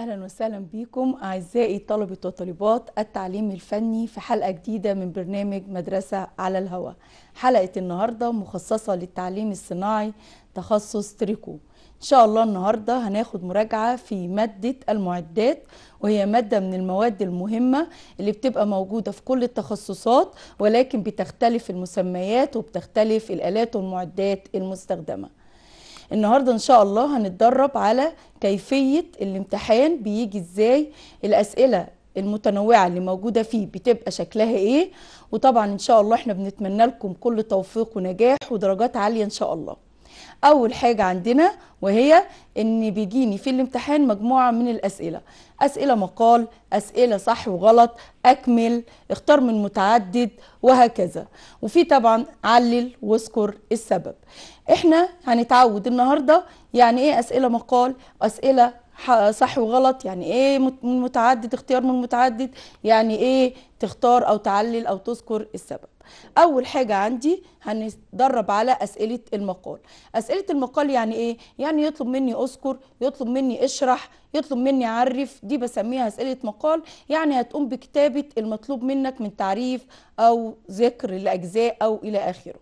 اهلا وسهلا بكم اعزائي طلبه وطالبات التعليم الفني في حلقه جديده من برنامج مدرسه على الهواء حلقه النهارده مخصصه للتعليم الصناعي تخصص تريكو ان شاء الله النهارده هناخد مراجعه في ماده المعدات وهي ماده من المواد المهمه اللي بتبقى موجوده في كل التخصصات ولكن بتختلف المسميات وبتختلف الالات والمعدات المستخدمه النهارده ان شاء الله هنتدرب على كيفيه الامتحان بيجي ازاي الاسئله المتنوعه اللي موجوده فيه بتبقى شكلها ايه وطبعا ان شاء الله احنا بنتمنى لكم كل توفيق ونجاح ودرجات عاليه ان شاء الله اول حاجه عندنا وهي ان بيجيني في الامتحان مجموعه من الاسئله اسئله مقال اسئله صح وغلط اكمل اختار من متعدد وهكذا وفي طبعا علل واذكر السبب احنا هنتعود يعني النهارده يعني ايه اسئله مقال اسئله صح وغلط يعني ايه من متعدد اختيار من متعدد يعني ايه تختار او تعلل او تذكر السبب اول حاجه عندي هنتدرب على اسئله المقال اسئله المقال يعني ايه يعني يطلب مني اذكر يطلب مني اشرح يطلب مني اعرف دي بسميها اسئله مقال يعني هتقوم بكتابه المطلوب منك من تعريف او ذكر لاجزاء او الى اخره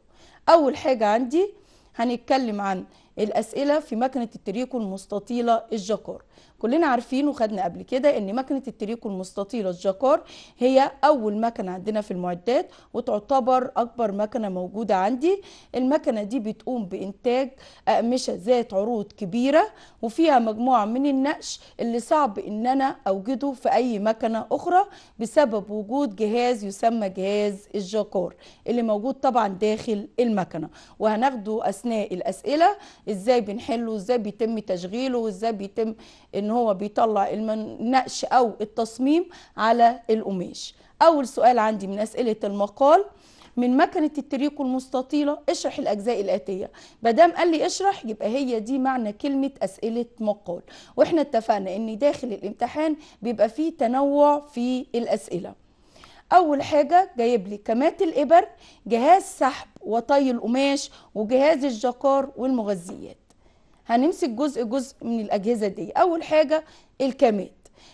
اول حاجه عندي هنتكلم عن الأسئلة في مكنة التريكو المستطيلة الجاكار كلنا عارفين وخدنا قبل كده ان مكنه التريكو المستطيله الجاكار هي اول مكنه عندنا في المعدات وتعتبر اكبر مكنه موجوده عندي المكنه دي بتقوم بانتاج اقمشه ذات عروض كبيره وفيها مجموعه من النقش اللي صعب ان انا اوجده في اي مكنه اخرى بسبب وجود جهاز يسمى جهاز الجاكار اللي موجود طبعا داخل المكنه وهناخده اثناء الاسئله ازاي بنحله ازاي بيتم تشغيله وازاي بيتم ان هو بيطلع النقش او التصميم على القماش اول سؤال عندي من اسئله المقال من مكنه التريكو المستطيله اشرح الاجزاء الاتيه ما دام قال لي اشرح يبقى هي دي معنى كلمه اسئله مقال واحنا اتفقنا ان داخل الامتحان بيبقى فيه تنوع في الاسئله اول حاجه جايب لي كمات الابر جهاز سحب وطي القماش وجهاز الجكار والمغذيات هنمسك جزء جزء من الأجهزة دي أول حاجة الكاميرا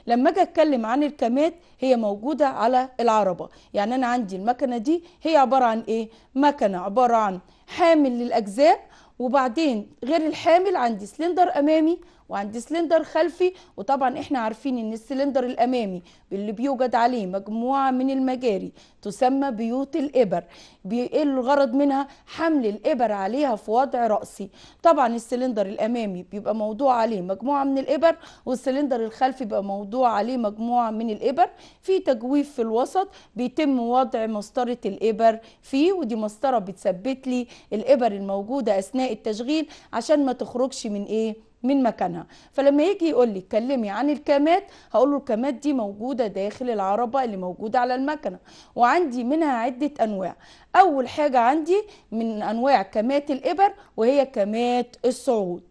لما اجي اتكلم عن الكامات هي موجودة على العربة يعني أنا عندي المكنة دي هي عبارة عن إيه؟ مكنة عبارة عن حامل للأجزاء وبعدين غير الحامل عندي سلندر أمامي وعندي سلندر خلفي وطبعا احنا عارفين ان السلندر الامامي اللي بيوجد عليه مجموعه من المجاري تسمى بيوت الابر الغرض منها حمل الابر عليها في وضع راسي طبعا السلندر الامامي بيبقى موضوع عليه مجموعه من الابر والسلندر الخلفي بيبقى موضوع عليه مجموعه من الابر في تجويف في الوسط بيتم وضع مسطره الابر فيه ودي مسطره بتثبت لي الابر الموجوده اثناء التشغيل عشان ما تخرجش من ايه من مكانها فلما يجي يقول لي كلمي عن الكامات هقول له الكامات دي موجوده داخل العربه اللي موجوده على المكنه وعندي منها عده انواع اول حاجه عندي من انواع كامات الابر وهي كامات الصعود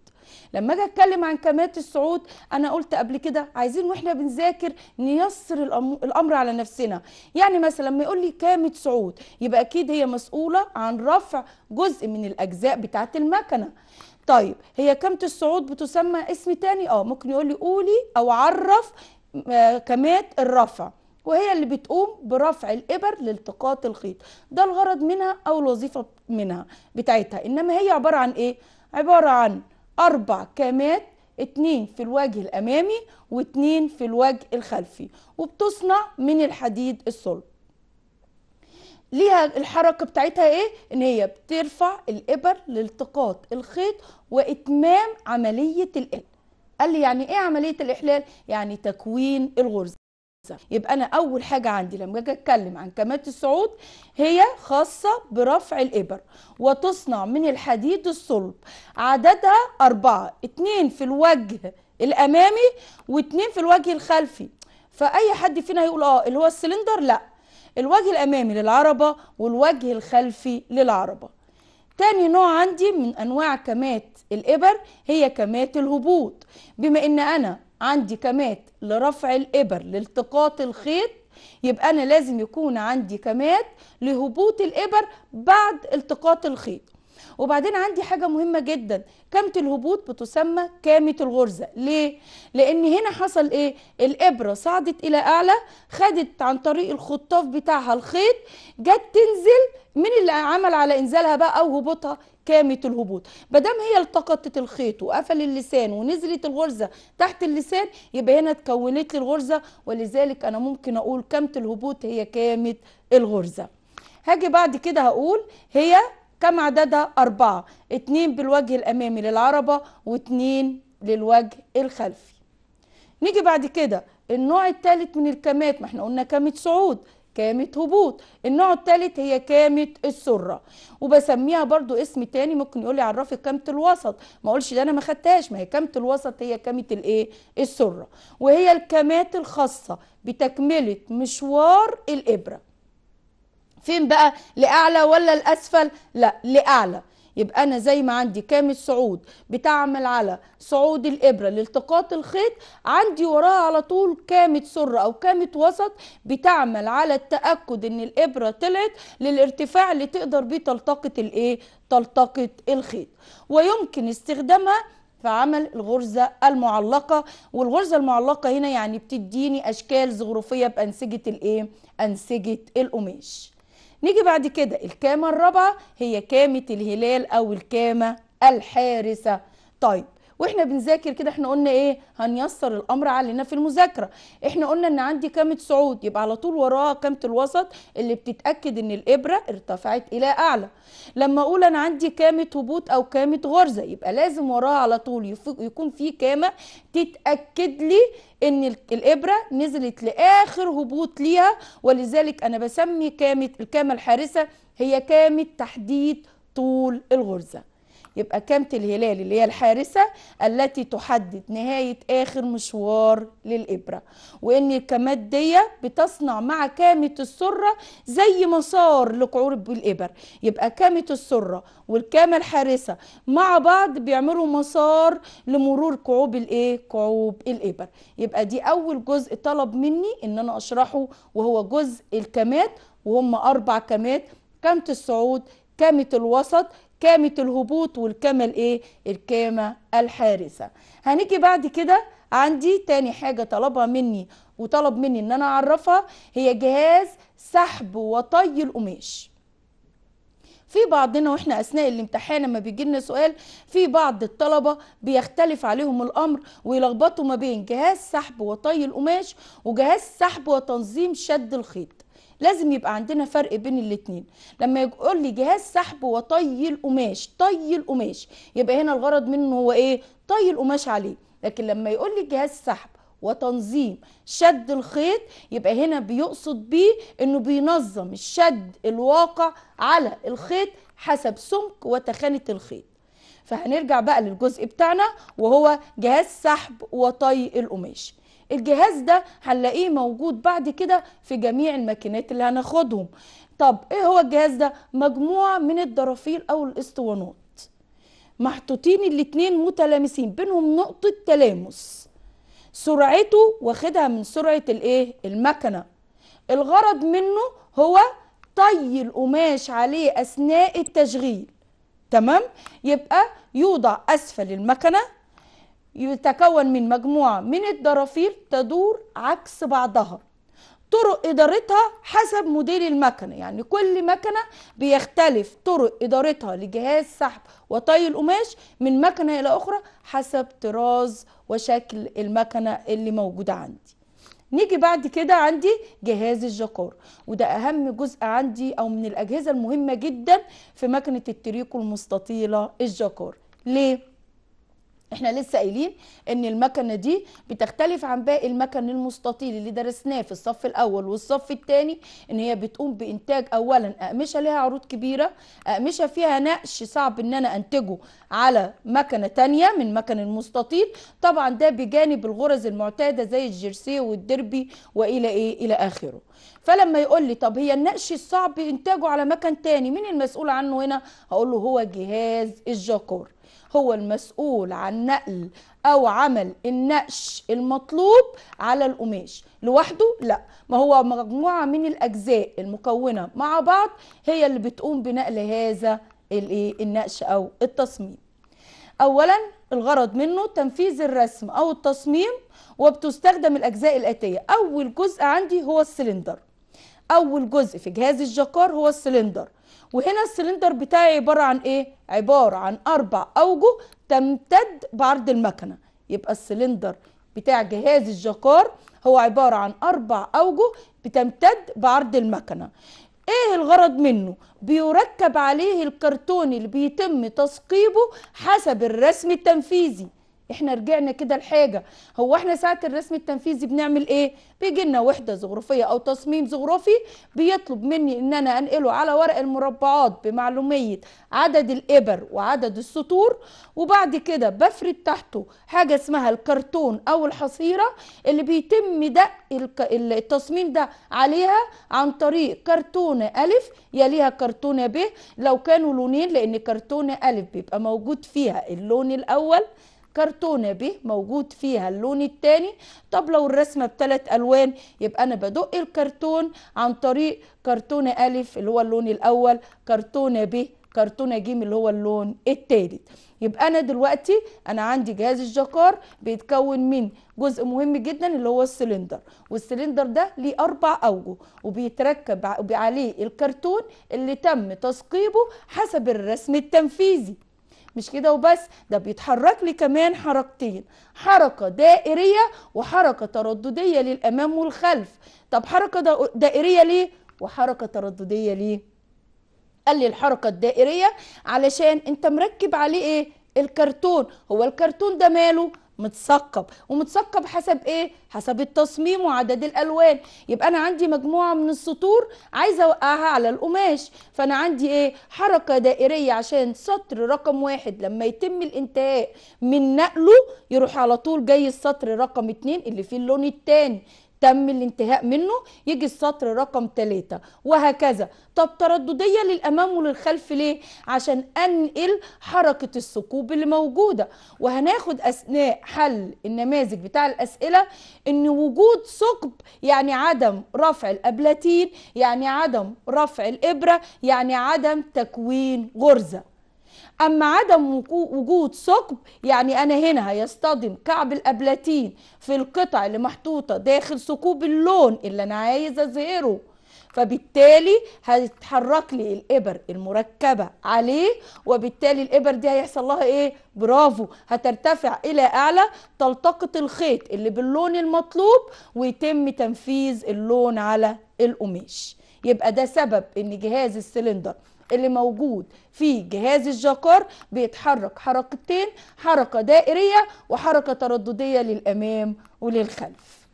لما اجي اتكلم عن كمات الصعود انا قلت قبل كده عايزين واحنا بنذاكر نيسر الامر على نفسنا يعني مثلا لما يقول لي كامه صعود يبقى اكيد هي مسؤوله عن رفع جزء من الاجزاء بتاعه المكنه طيب هي كامة الصعود بتسمى اسم تاني اه ممكن يقول لي قولي او عرف آه، كمات الرفع وهي اللي بتقوم برفع الإبر لالتقاط الخيط ده الغرض منها أو الوظيفة منها بتاعتها إنما هي عبارة عن إيه؟ عبارة عن أربع كامات اتنين في الوجه الأمامي واتنين في الوجه الخلفي وبتصنع من الحديد الصلب ليها الحركه بتاعتها ايه ان هي بترفع الابر لالتقاط الخيط واتمام عمليه الاحلال قال لي يعني ايه عمليه الاحلال يعني تكوين الغرزه يبقى انا اول حاجه عندي لما اجي اتكلم عن كمات الصعود هي خاصه برفع الابر وتصنع من الحديد الصلب عددها اربعه اتنين في الوجه الامامي واتنين في الوجه الخلفي فاي حد فينا هيقول اه اللي هو السلندر لا الوجه الامامي للعربه والوجه الخلفي للعربه تاني نوع عندي من انواع كمات الابر هي كمات الهبوط بما ان انا عندي كمات لرفع الابر لالتقاط الخيط يبقى انا لازم يكون عندي كمات لهبوط الابر بعد التقاط الخيط وبعدين عندي حاجة مهمة جدا كامة الهبوط بتسمى كامة الغرزة ليه؟ لأن هنا حصل إيه؟ الإبرة صعدت إلى أعلى خدت عن طريق الخطاف بتاعها الخيط جت تنزل مين اللي عمل على إنزالها بقى أو هبوطها؟ كامة الهبوط ما هي التقطت الخيط وقفل اللسان ونزلت الغرزة تحت اللسان يبقى هنا اتكونت لي الغرزة ولذلك أنا ممكن أقول كامة الهبوط هي كامة الغرزة هاجي بعد كده هقول هي كم عددها أربعة اتنين بالوجه الأمامي للعربة واتنين للوجه الخلفي نيجي بعد كده النوع الثالث من الكامات ما احنا قلنا كامة صعود كامة هبوط النوع الثالث هي كامة السرة وبسميها برضو اسم تاني ممكن يقول لي عرفي كامة الوسط ما اقولش ده انا ما خدتهاش ما هي كامة الوسط هي كامة الايه السرة وهي الكامات الخاصة بتكملة مشوار الإبرة فين بقى لأعلى ولا لأسفل لا لأعلى يبقى انا زي ما عندي كام صعود بتعمل على صعود الابره لالتقاط الخيط عندي وراها على طول كامه سر او كامه وسط بتعمل على التاكد ان الابره طلعت للارتفاع اللي تقدر بيه تلتقط الايه تلتقط الخيط ويمكن استخدامها في عمل الغرزة المعلقة والغرزة المعلقة هنا يعني بتديني أشكال زخرفية بأنسجة الإيه؟ أنسجة القماش نيجي بعد كده الكامة الرابعة هي كامة الهلال أو الكامة الحارسة طيب واحنا بنذاكر كده احنا قلنا ايه هنيسر الامر علينا في المذاكره احنا قلنا ان عندي كامه صعود يبقى على طول وراها كامه الوسط اللي بتتاكد ان الابره ارتفعت الى اعلى لما اقول انا عندي كامه هبوط او كامه غرزه يبقى لازم وراها على طول يكون في كامه تتاكد لي ان الابره نزلت لاخر هبوط ليها ولذلك انا بسمي كامه الكامه الحارسه هي كامه تحديد طول الغرزه يبقى كامة الهلال اللي هي الحارسة التي تحدد نهاية آخر مشوار للإبرة وإن الكمات دي بتصنع مع كامة السرة زي مسار لقعور الإبر يبقى كامة السرة والكامة الحارسة مع بعض بيعملوا مسار لمرور كعوب الإيه؟ كعوب الإبر يبقى دي أول جزء طلب مني إن أنا أشرحه وهو جزء الكمات وهم أربع كمات كامة الصعود كامة الوسط كامة الهبوط والكامة الايه الكامة الحارسة هنيجي بعد كده عندي تاني حاجة طلبها مني وطلب مني ان انا اعرفها هي جهاز سحب وطي القماش في بعضنا واحنا اثناء الامتحان لما بيجي لنا سؤال في بعض الطلبه بيختلف عليهم الامر ويلخبطوا ما بين جهاز سحب وطي القماش وجهاز سحب وتنظيم شد الخيط لازم يبقى عندنا فرق بين الاتنين لما يقول لي جهاز سحب وطي القماش طي القماش يبقى هنا الغرض منه هو ايه طي القماش عليه لكن لما يقول لي جهاز سحب وتنظيم شد الخيط يبقى هنا بيقصد بيه انه بينظم الشد الواقع على الخيط حسب سمك وتخانه الخيط فهنرجع بقى للجزء بتاعنا وهو جهاز سحب وطي القماش الجهاز ده هنلاقيه موجود بعد كده في جميع الماكينات اللي هناخدهم طب ايه هو الجهاز ده مجموعه من الدرافيل او الاسطوانات محطوطين الاتنين متلامسين بينهم نقطه تلامس سرعته واخدها من سرعه الايه المكنه الغرض منه هو طي القماش عليه اثناء التشغيل تمام يبقى يوضع اسفل المكنه يتكون من مجموعة من الدرافير تدور عكس بعضها طرق إدارتها حسب موديل المكنة يعني كل مكنة بيختلف طرق إدارتها لجهاز سحب وطي القماش من مكنة إلى أخرى حسب طراز وشكل المكنة اللي موجودة عندي نيجي بعد كده عندي جهاز الجكار وده أهم جزء عندي أو من الأجهزة المهمة جدا في مكنة التريكو المستطيلة الجكار ليه؟ احنا لسه قايلين ان المكنه دي بتختلف عن باقي المكن المستطيل اللي درسناه في الصف الاول والصف الثاني ان هي بتقوم بانتاج اولا اقمشه ليها عروض كبيره اقمشه فيها نقش صعب ان انا انتجه على مكنه ثانيه من مكن المستطيل طبعا ده بجانب الغرز المعتاده زي الجرسيه والدربي والى ايه الى اخره فلما يقول لي طب هي النقش الصعب انتاجه على مكن تاني مين المسؤول عنه هنا هقول له هو جهاز الجاكور هو المسؤول عن نقل او عمل النقش المطلوب على القماش لوحده لا ما هو مجموعه من الاجزاء المكونه مع بعض هي اللي بتقوم بنقل هذا النقش او التصميم اولا الغرض منه تنفيذ الرسم او التصميم وبتستخدم الاجزاء الاتيه اول جزء عندي هو السلندر اول جزء في جهاز الجكار هو السلندر وهنا السلندر بتاعي عبارة عن ايه عبارة عن اربع اوجه تمتد بعرض المكنة يبقى السلندر بتاع جهاز الجكار هو عبارة عن اربع اوجه بتمتد بعرض المكنة ايه الغرض منه بيركب عليه الكرتون اللي بيتم تثقيبه حسب الرسم التنفيذي احنا رجعنا كده لحاجه هو احنا ساعه الرسم التنفيذي بنعمل ايه بيجي لنا وحده زغرفيه او تصميم زغرفي بيطلب مني ان انا انقله على ورق المربعات بمعلوميه عدد الابر وعدد السطور وبعد كده بفرد تحته حاجه اسمها الكرتون او الحصيره اللي بيتم دق التصميم ده عليها عن طريق كرتونه الف يليها كرتونه ب لو كانوا لونين لان كرتونه الف بيبقى موجود فيها اللون الاول كرتونه ب موجود فيها اللون الثاني طب لو الرسمه بثلاث الوان يبقى انا بدق الكرتون عن طريق كرتونه ا اللي هو اللون الاول كرتونه ب كرتونه ج اللي هو اللون الثالث يبقى انا دلوقتي انا عندي جهاز الجكار بيتكون من جزء مهم جدا اللي هو السلندر والسلندر ده ليه اربع اوجه وبيتركب عليه الكرتون اللي تم تثقيبه حسب الرسم التنفيذي مش كده وبس ده بيتحرك لي كمان حركتين حركة دائرية وحركة ترددية للأمام والخلف طب حركة دائرية ليه وحركة ترددية ليه قال لي الحركة الدائرية علشان انت مركب عليه ايه الكرتون هو الكرتون ده ماله متثقب ومتثقب حسب ايه حسب التصميم وعدد الالوان يبقى انا عندي مجموعه من السطور عايزه اوقعها على القماش فانا عندي ايه حركه دائريه عشان سطر رقم واحد لما يتم الانتهاء من نقله يروح على طول جاي السطر رقم اتنين اللي فيه اللون التاني تم الانتهاء منه يجي السطر رقم 3 وهكذا طب ترددية للأمام وللخلف ليه؟ عشان أنقل حركة الثقوب اللي موجودة وهناخد أثناء حل النماذج بتاع الأسئلة إن وجود ثقب يعني عدم رفع الأبلاتين يعني عدم رفع الإبرة يعني عدم تكوين غرزة أما عدم وجود ثقب يعني أنا هنا هيصطدم كعب الأبلاتين في القطع اللي محطوطة داخل ثقوب اللون اللي أنا عايز أظهره فبالتالي هتتحرك لي الإبر المركبة عليه وبالتالي الإبر دي هيحصل لها إيه؟ برافو هترتفع إلى أعلى تلتقط الخيط اللي باللون المطلوب ويتم تنفيذ اللون على القماش يبقى ده سبب إن جهاز السلندر اللي موجود في جهاز الجاكار بيتحرك حركتين حركة دائرية وحركة ترددية للأمام وللخلف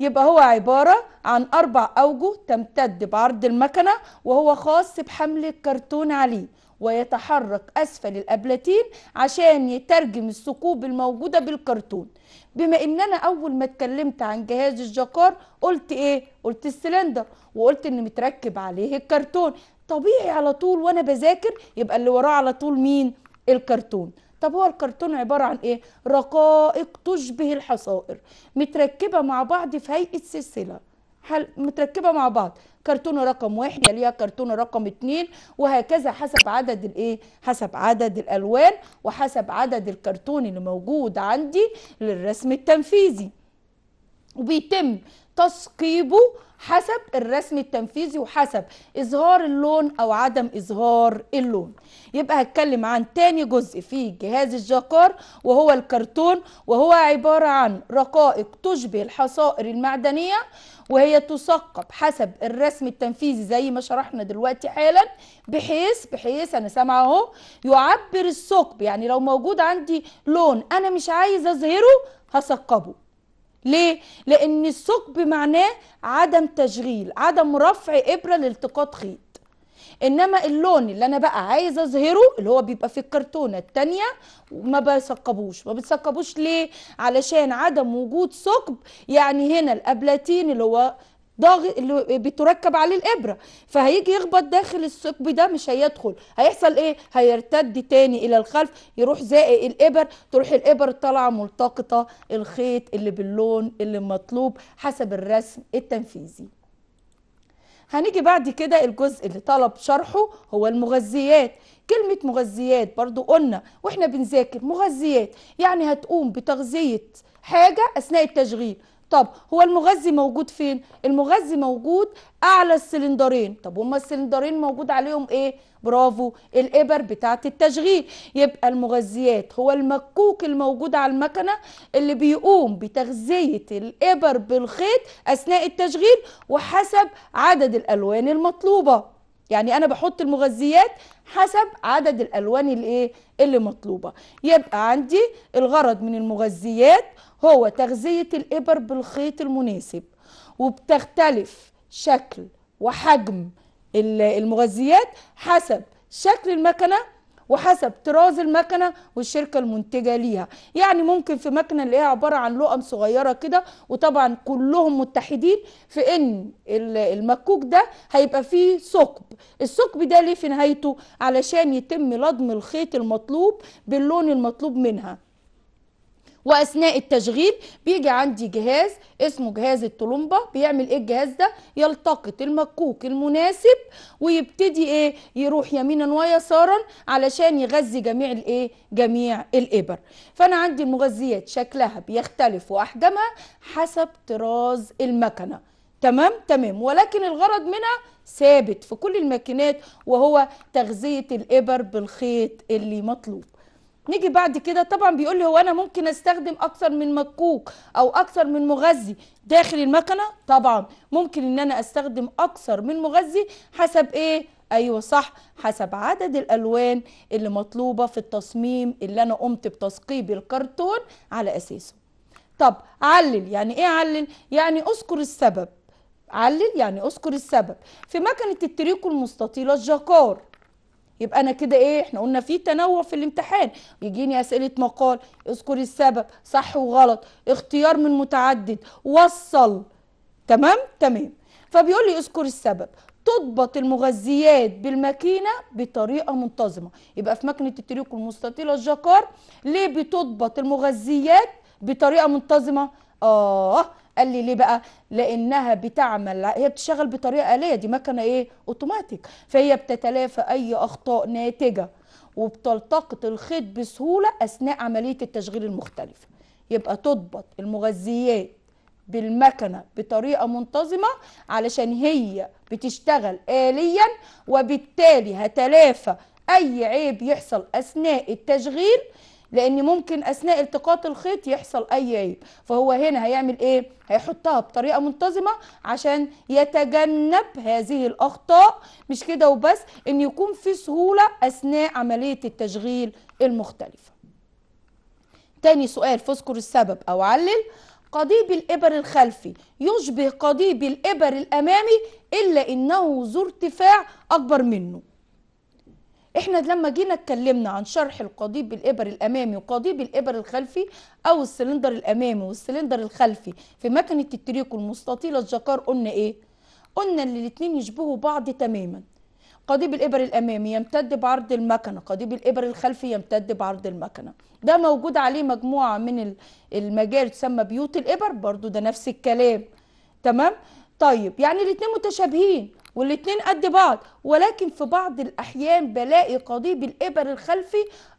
يبقى هو عبارة عن أربع أوجه تمتد بعرض المكنة وهو خاص بحمل الكرتون عليه ويتحرك أسفل الأبلاتين عشان يترجم الثقوب الموجودة بالكرتون بما ان انا اول ما اتكلمت عن جهاز الجاكار قلت ايه قلت السلندر وقلت ان متركب عليه الكرتون طبيعي على طول وانا بذاكر يبقى اللي وراه على طول مين الكرتون طب هو الكرتون عبارة عن ايه رقائق تشبه الحصائر متركبة مع بعض في هيئة سلسلة حل... متركبة مع بعض كرتون رقم واحد يليها كرتون رقم اتنين وهكذا حسب عدد الايه حسب عدد الالوان وحسب عدد الكرتون اللي موجود عندي للرسم التنفيذي وبيتم تثقيبه حسب الرسم التنفيذي وحسب إظهار اللون أو عدم إظهار اللون يبقى هتكلم عن تاني جزء في جهاز الجاكار وهو الكرتون وهو عبارة عن رقائق تشبه الحصائر المعدنية وهي تثقب حسب الرسم التنفيذي زي ما شرحنا دلوقتي حالا بحيث بحيث انا سامعه اهو يعبر الثقب يعني لو موجود عندي لون انا مش عايز اظهره هثقبه ليه؟ لأن الثقب معناه عدم تشغيل عدم رفع إبرة لالتقاط خيط إنما اللون اللي أنا بقى عايز أظهره اللي هو بيبقى في الكرتونة التانية ما بيثقبوش ما بيثقبوش ليه؟ علشان عدم وجود ثقب يعني هنا الأبلاتين اللي هو ضاغط اللي بتركب عليه الابره فهيجي يخبط داخل الثقب ده مش هيدخل هيحصل ايه هيرتد تاني الى الخلف يروح زائق الابر تروح الابر طالعه ملتقطه الخيط اللي باللون اللي مطلوب حسب الرسم التنفيذي هنيجي بعد كده الجزء اللي طلب شرحه هو المغذيات كلمة مغذيات برضو قلنا واحنا بنذاكر مغذيات يعني هتقوم بتغذية حاجة أثناء التشغيل طب هو المغذي موجود فين المغذي موجود اعلى السلندرين طب هما السلندرين موجود عليهم ايه برافو الابر بتاعه التشغيل يبقى المغذيات هو المكوك الموجود على المكنه اللي بيقوم بتغذيه الابر بالخيط اثناء التشغيل وحسب عدد الالوان المطلوبه يعني انا بحط المغذيات حسب عدد الالوان الايه اللي مطلوبه يبقى عندي الغرض من المغذيات هو تغذية الإبر بالخيط المناسب وبتختلف شكل وحجم المغذيات حسب شكل المكنة وحسب طراز المكنه والشركه المنتجه ليها يعني ممكن في مكنه اللي هي عباره عن لقم صغيره كده وطبعا كلهم متحدين في ان المكوك ده هيبقى فيه ثقب الثقب ده ليه في نهايته علشان يتم لضم الخيط المطلوب باللون المطلوب منها واثناء التشغيل بيجي عندي جهاز اسمه جهاز الطلمبه بيعمل ايه الجهاز ده يلتقط المكوك المناسب ويبتدي ايه يروح يمينا ويسارا علشان يغذي جميع الايه جميع الابر فانا عندي المغذيات شكلها بيختلف واحجامها حسب طراز المكنه تمام تمام ولكن الغرض منها ثابت في كل الماكينات وهو تغذيه الابر بالخيط اللي مطلوب نيجي بعد كده طبعا بيقول لي هو انا ممكن استخدم اكثر من مكوك او اكثر من مغذي داخل المكنه طبعا ممكن ان انا استخدم اكثر من مغذي حسب ايه ايوه صح حسب عدد الالوان اللي مطلوبه في التصميم اللي انا قمت بتثقيب الكرتون على اساسه طب علل يعني ايه علل يعني اذكر السبب علل يعني اذكر السبب في مكنه التريكو المستطيله الجاكار يبقى انا كده ايه احنا قلنا في تنوع في الامتحان يجيني اسئله مقال اذكر السبب صح وغلط اختيار من متعدد وصل تمام تمام فبيقول لي اذكر السبب تضبط المغذيات بالماكينه بطريقه منتظمه يبقى في ماكينه التريكو المستطيله الجاكار ليه بتضبط المغذيات بطريقه منتظمه اه قال لي ليه بقى لانها بتعمل هي بتشتغل بطريقه آلية دي مكنه ايه اوتوماتيك فهي بتتلافى اي اخطاء ناتجه وبتلتقط الخيط بسهوله اثناء عمليه التشغيل المختلفه يبقى تضبط المغذيات بالمكنه بطريقه منتظمه علشان هي بتشتغل آليا وبالتالي هتلافى اي عيب يحصل اثناء التشغيل لان ممكن اثناء التقاط الخيط يحصل اي عيب فهو هنا هيعمل ايه هيحطها بطريقه منتظمه عشان يتجنب هذه الاخطاء مش كده وبس ان يكون في سهوله اثناء عمليه التشغيل المختلفه تاني سؤال فاذكر السبب او علل قضيب الإبر الخلفي يشبه قضيب الإبر الأمامي إلا إنه ذو ارتفاع أكبر منه احنا لما جينا اتكلمنا عن شرح القضيب الابر الامامي وقضيب الابر الخلفي او السلندر الامامي والسلندر الخلفي في مكنه التريكو المستطيله الجكار قلنا ايه قلنا ان الاثنين يشبهوا بعض تماما قضيب الابر الامامي يمتد بعرض المكنه قضيب الابر الخلفي يمتد بعرض المكنه ده موجود عليه مجموعه من المجال تسمى بيوت الابر برضو ده نفس الكلام تمام طيب يعني الاثنين متشابهين والاتنين قد بعض ولكن في بعض الأحيان بلاقي قضيب الإبر الخلفي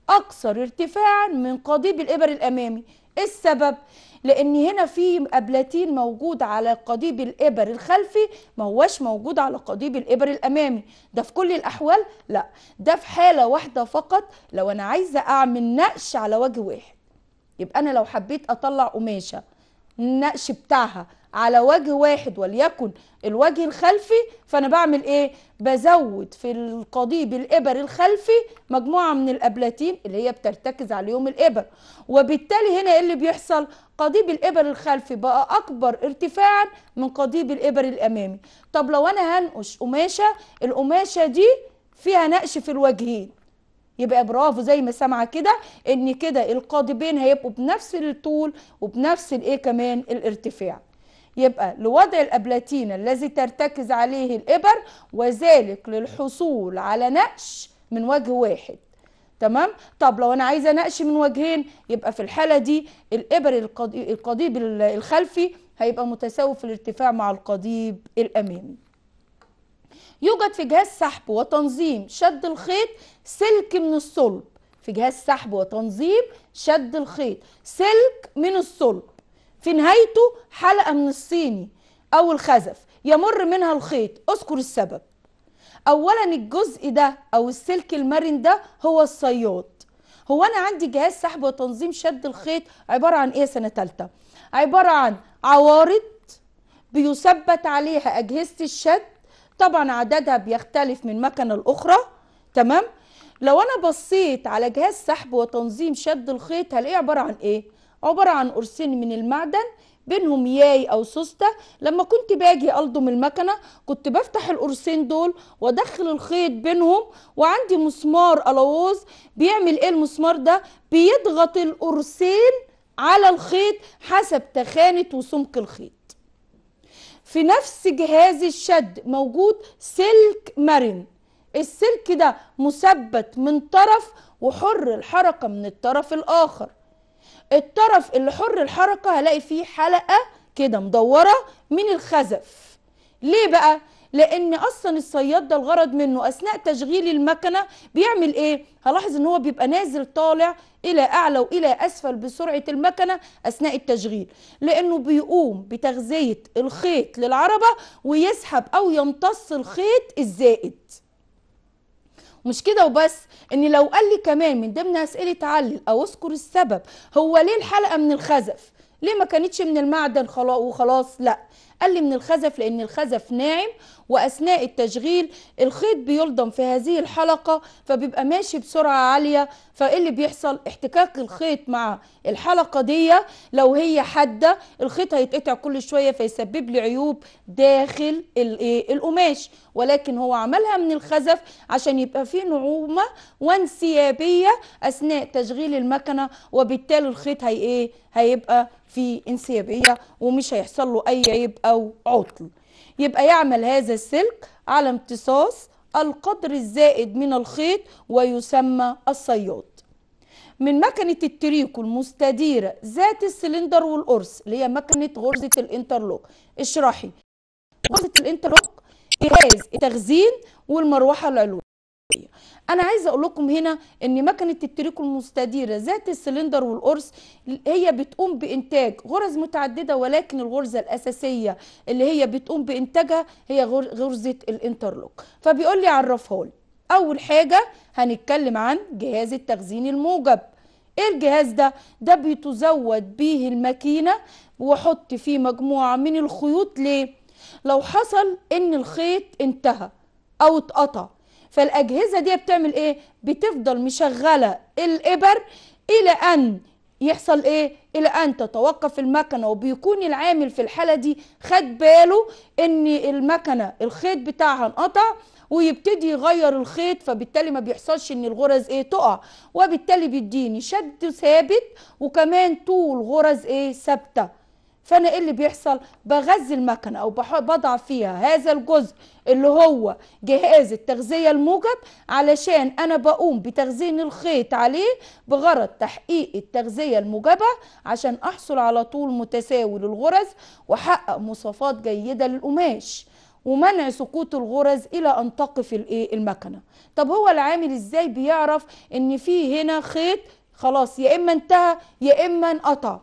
أكثر ارتفاعا من قضيب الإبر الأمامي إيه السبب لان هنا في ابلاتين موجود على قضيب الابر الخلفي ما هوش موجود على قضيب الابر الامامي ده في كل الاحوال لا ده في حاله واحده فقط لو انا عايزه اعمل نقش على وجه واحد يبقى انا لو حبيت اطلع قماشه النقش بتاعها على وجه واحد وليكن الوجه الخلفي فانا بعمل ايه بزود في القضيب الابر الخلفي مجموعه من الابلاتين اللي هي بترتكز عليهم الابر وبالتالي هنا ايه اللي بيحصل قضيب الابر الخلفي بقى اكبر ارتفاعا من قضيب الابر الامامي طب لو انا هنقش قماشه القماشه دي فيها نقش في الوجهين يبقى برافو زي ما سامعه كده ان كده القاضبين هيبقوا بنفس الطول وبنفس الايه كمان الارتفاع يبقى لوضع الأبلاتين الذي ترتكز عليه الإبر وذلك للحصول على نقش من وجه واحد تمام طب لو انا عايزه نقش من وجهين يبقى في الحاله دي الابر القضيب الخلفي هيبقى متساوي في الارتفاع مع القضيب الامامي يوجد في جهاز سحب وتنظيم شد الخيط سلك من الصلب في جهاز سحب وتنظيم شد الخيط سلك من الصلب في نهايته حلقة من الصيني أو الخزف يمر منها الخيط اذكر السبب أولا الجزء ده أو السلك المرن ده هو الصياد هو أنا عندي جهاز سحب وتنظيم شد الخيط عبارة عن إيه سنة تالتة عبارة عن عوارض بيثبت عليها أجهزة الشد طبعا عددها بيختلف من مكنة الأخرى تمام لو أنا بصيت على جهاز سحب وتنظيم شد الخيط هلاقيه عبارة عن إيه عبارة عن قرصين من المعدن بينهم ياي او سوستة لما كنت باجي الضم المكنة كنت بفتح القرصين دول وادخل الخيط بينهم وعندي مسمار الووز بيعمل ايه المسمار ده بيضغط القرصين على الخيط حسب تخانة وسمك الخيط في نفس جهاز الشد موجود سلك مرن السلك ده مثبت من طرف وحر الحركة من الطرف الآخر الطرف اللي حر الحركه هلاقي فيه حلقه كده مدوره من الخزف ليه بقى لان اصلا الصياد ده الغرض منه اثناء تشغيل المكنه بيعمل ايه هلاحظ ان هو بيبقى نازل طالع الى اعلى والى اسفل بسرعه المكنه اثناء التشغيل لانه بيقوم بتغذيه الخيط للعربه ويسحب او يمتص الخيط الزائد مش كده وبس ان لو قال لي كمان من ضمن اسئله علل او اذكر السبب هو ليه الحلقه من الخزف ليه ما كانتش من المعدن خلاص وخلاص لا اقل من الخزف لأن الخزف ناعم وأثناء التشغيل الخيط بيلضم في هذه الحلقة فبيبقى ماشي بسرعة عالية فإيه اللي بيحصل احتكاك الخيط مع الحلقة دي لو هي حادة الخيط هيتقطع كل شوية فيسبب لي عيوب داخل إيه؟ القماش ولكن هو عملها من الخزف عشان يبقى فيه نعومة وانسيابية أثناء تشغيل المكنة وبالتالي الخيط هي ايه هيبقى في انسيابية ومش هيحصل له أي عيب أو عطل يبقى يعمل هذا السلك على امتصاص القدر الزائد من الخيط ويسمى الصياد من مكنة التريكو المستديرة ذات السلندر والقرص اللي هي مكنة غرزة الانترلوك اشرحي غرزة الانترلوك جهاز التخزين والمروحة العلوية الصوتيه انا عايزه اقول لكم هنا ان مكنه التريكو المستديره ذات السلندر والقرص هي بتقوم بانتاج غرز متعدده ولكن الغرزه الاساسيه اللي هي بتقوم بانتاجها هي غرزه الانترلوك فبيقول لي عرفها لي اول حاجه هنتكلم عن جهاز التخزين الموجب ايه الجهاز ده ده بيتزود به الماكينه واحط فيه مجموعه من الخيوط ليه لو حصل ان الخيط انتهى او اتقطع فالاجهزه دي بتعمل ايه بتفضل مشغله الابر الى ان يحصل ايه الى ان تتوقف المكنه وبيكون العامل في الحاله دي خد باله ان المكنه الخيط بتاعها انقطع ويبتدي يغير الخيط فبالتالي ما بيحصلش ان الغرز ايه تقع وبالتالي بيديني شد ثابت وكمان طول غرز ايه ثابته فانا ايه اللي بيحصل بغذي المكنه او بضع فيها هذا الجزء اللي هو جهاز التغذية الموجب علشان أنا بقوم بتخزين الخيط عليه بغرض تحقيق التغذية الموجبة عشان أحصل على طول متساوي للغرز وأحقق مواصفات جيدة للقماش ومنع سقوط الغرز الى ان تقف الايه المكنه طب هو العامل ازاي بيعرف ان في هنا خيط خلاص يا اما انتهى يا اما انقطع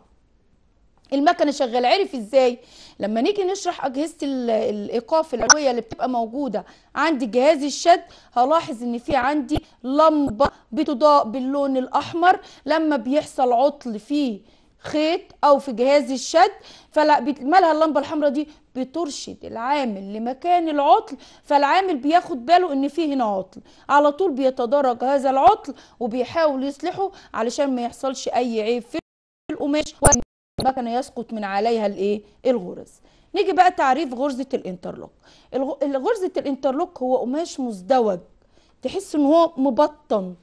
المكنه شغاله عرف ازاي لما نيجي نشرح اجهزه الايقاف العلويه اللي بتبقى موجوده عند جهاز الشد هلاحظ ان في عندي لمبه بتضاء باللون الاحمر لما بيحصل عطل في خيط او في جهاز الشد مالها اللمبه الحمراء دي بترشد العامل لمكان العطل فالعامل بياخد باله ان في هنا عطل على طول بيتدرج هذا العطل وبيحاول يصلحه علشان ما يحصلش اي عيب في القماش كان يسقط من عليها الايه الغرز نيجي بقى تعريف غرزه الانترلوك غرزه الانترلوك هو قماش مزدوج تحس ان هو مبطن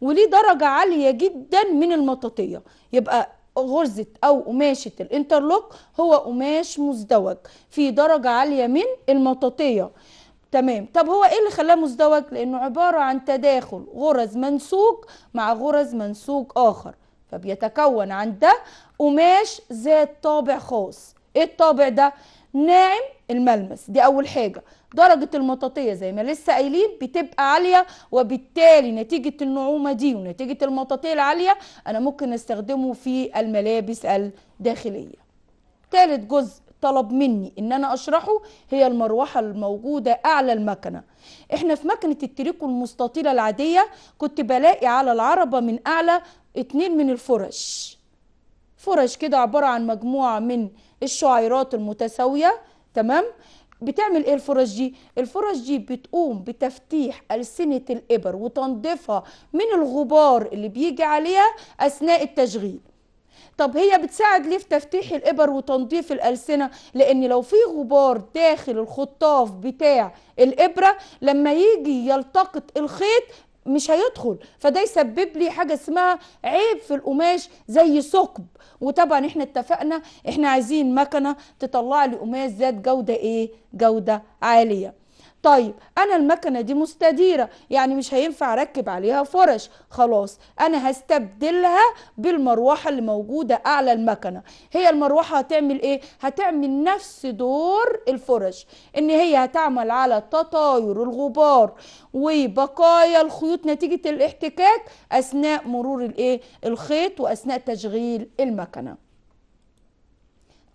وليه درجه عاليه جدا من المطاطيه يبقى غرزة أو قماشة الانترلوك هو قماش مزدوج في درجة عالية من المطاطية تمام طب هو ايه اللي خلاه مزدوج لانه عباره عن تداخل غرز منسوج مع غرز منسوج اخر فبيتكون عن ده قماش ذات طابع خاص ايه الطابع ده ناعم الملمس دي اول حاجه درجه المطاطيه زي ما لسه قايلين بتبقى عاليه وبالتالي نتيجه النعومه دي ونتيجه المطاطيه العاليه انا ممكن استخدمه في الملابس الداخليه ثالث جزء طلب مني ان انا اشرحه هي المروحه الموجوده اعلى المكنه احنا في مكنه التريكو المستطيله العاديه كنت بلاقي على العربه من اعلى اتنين من الفرش فرش كده عباره عن مجموعه من الشعيرات المتساويه تمام بتعمل ايه الفرش دي الفرش دي بتقوم بتفتيح ألسنة الإبر وتنظيفها من الغبار اللي بيجي عليها أثناء التشغيل طب هي بتساعد ليه في تفتيح الإبر وتنظيف الألسنة لأن لو في غبار داخل الخطاف بتاع الإبرة لما يجي يلتقط الخيط مش هيدخل فده يسبب لي حاجه اسمها عيب في القماش زي ثقب وطبعا احنا اتفقنا احنا عايزين مكنه تطلع لي قماش ذات جوده ايه جوده عاليه طيب انا المكنه دي مستديره يعني مش هينفع اركب عليها فرش خلاص انا هستبدلها بالمروحه اللي موجوده اعلى المكنه هي المروحه هتعمل ايه هتعمل نفس دور الفرش ان هي هتعمل على تطاير الغبار وبقايا الخيوط نتيجه الاحتكاك اثناء مرور الايه الخيط واثناء تشغيل المكنه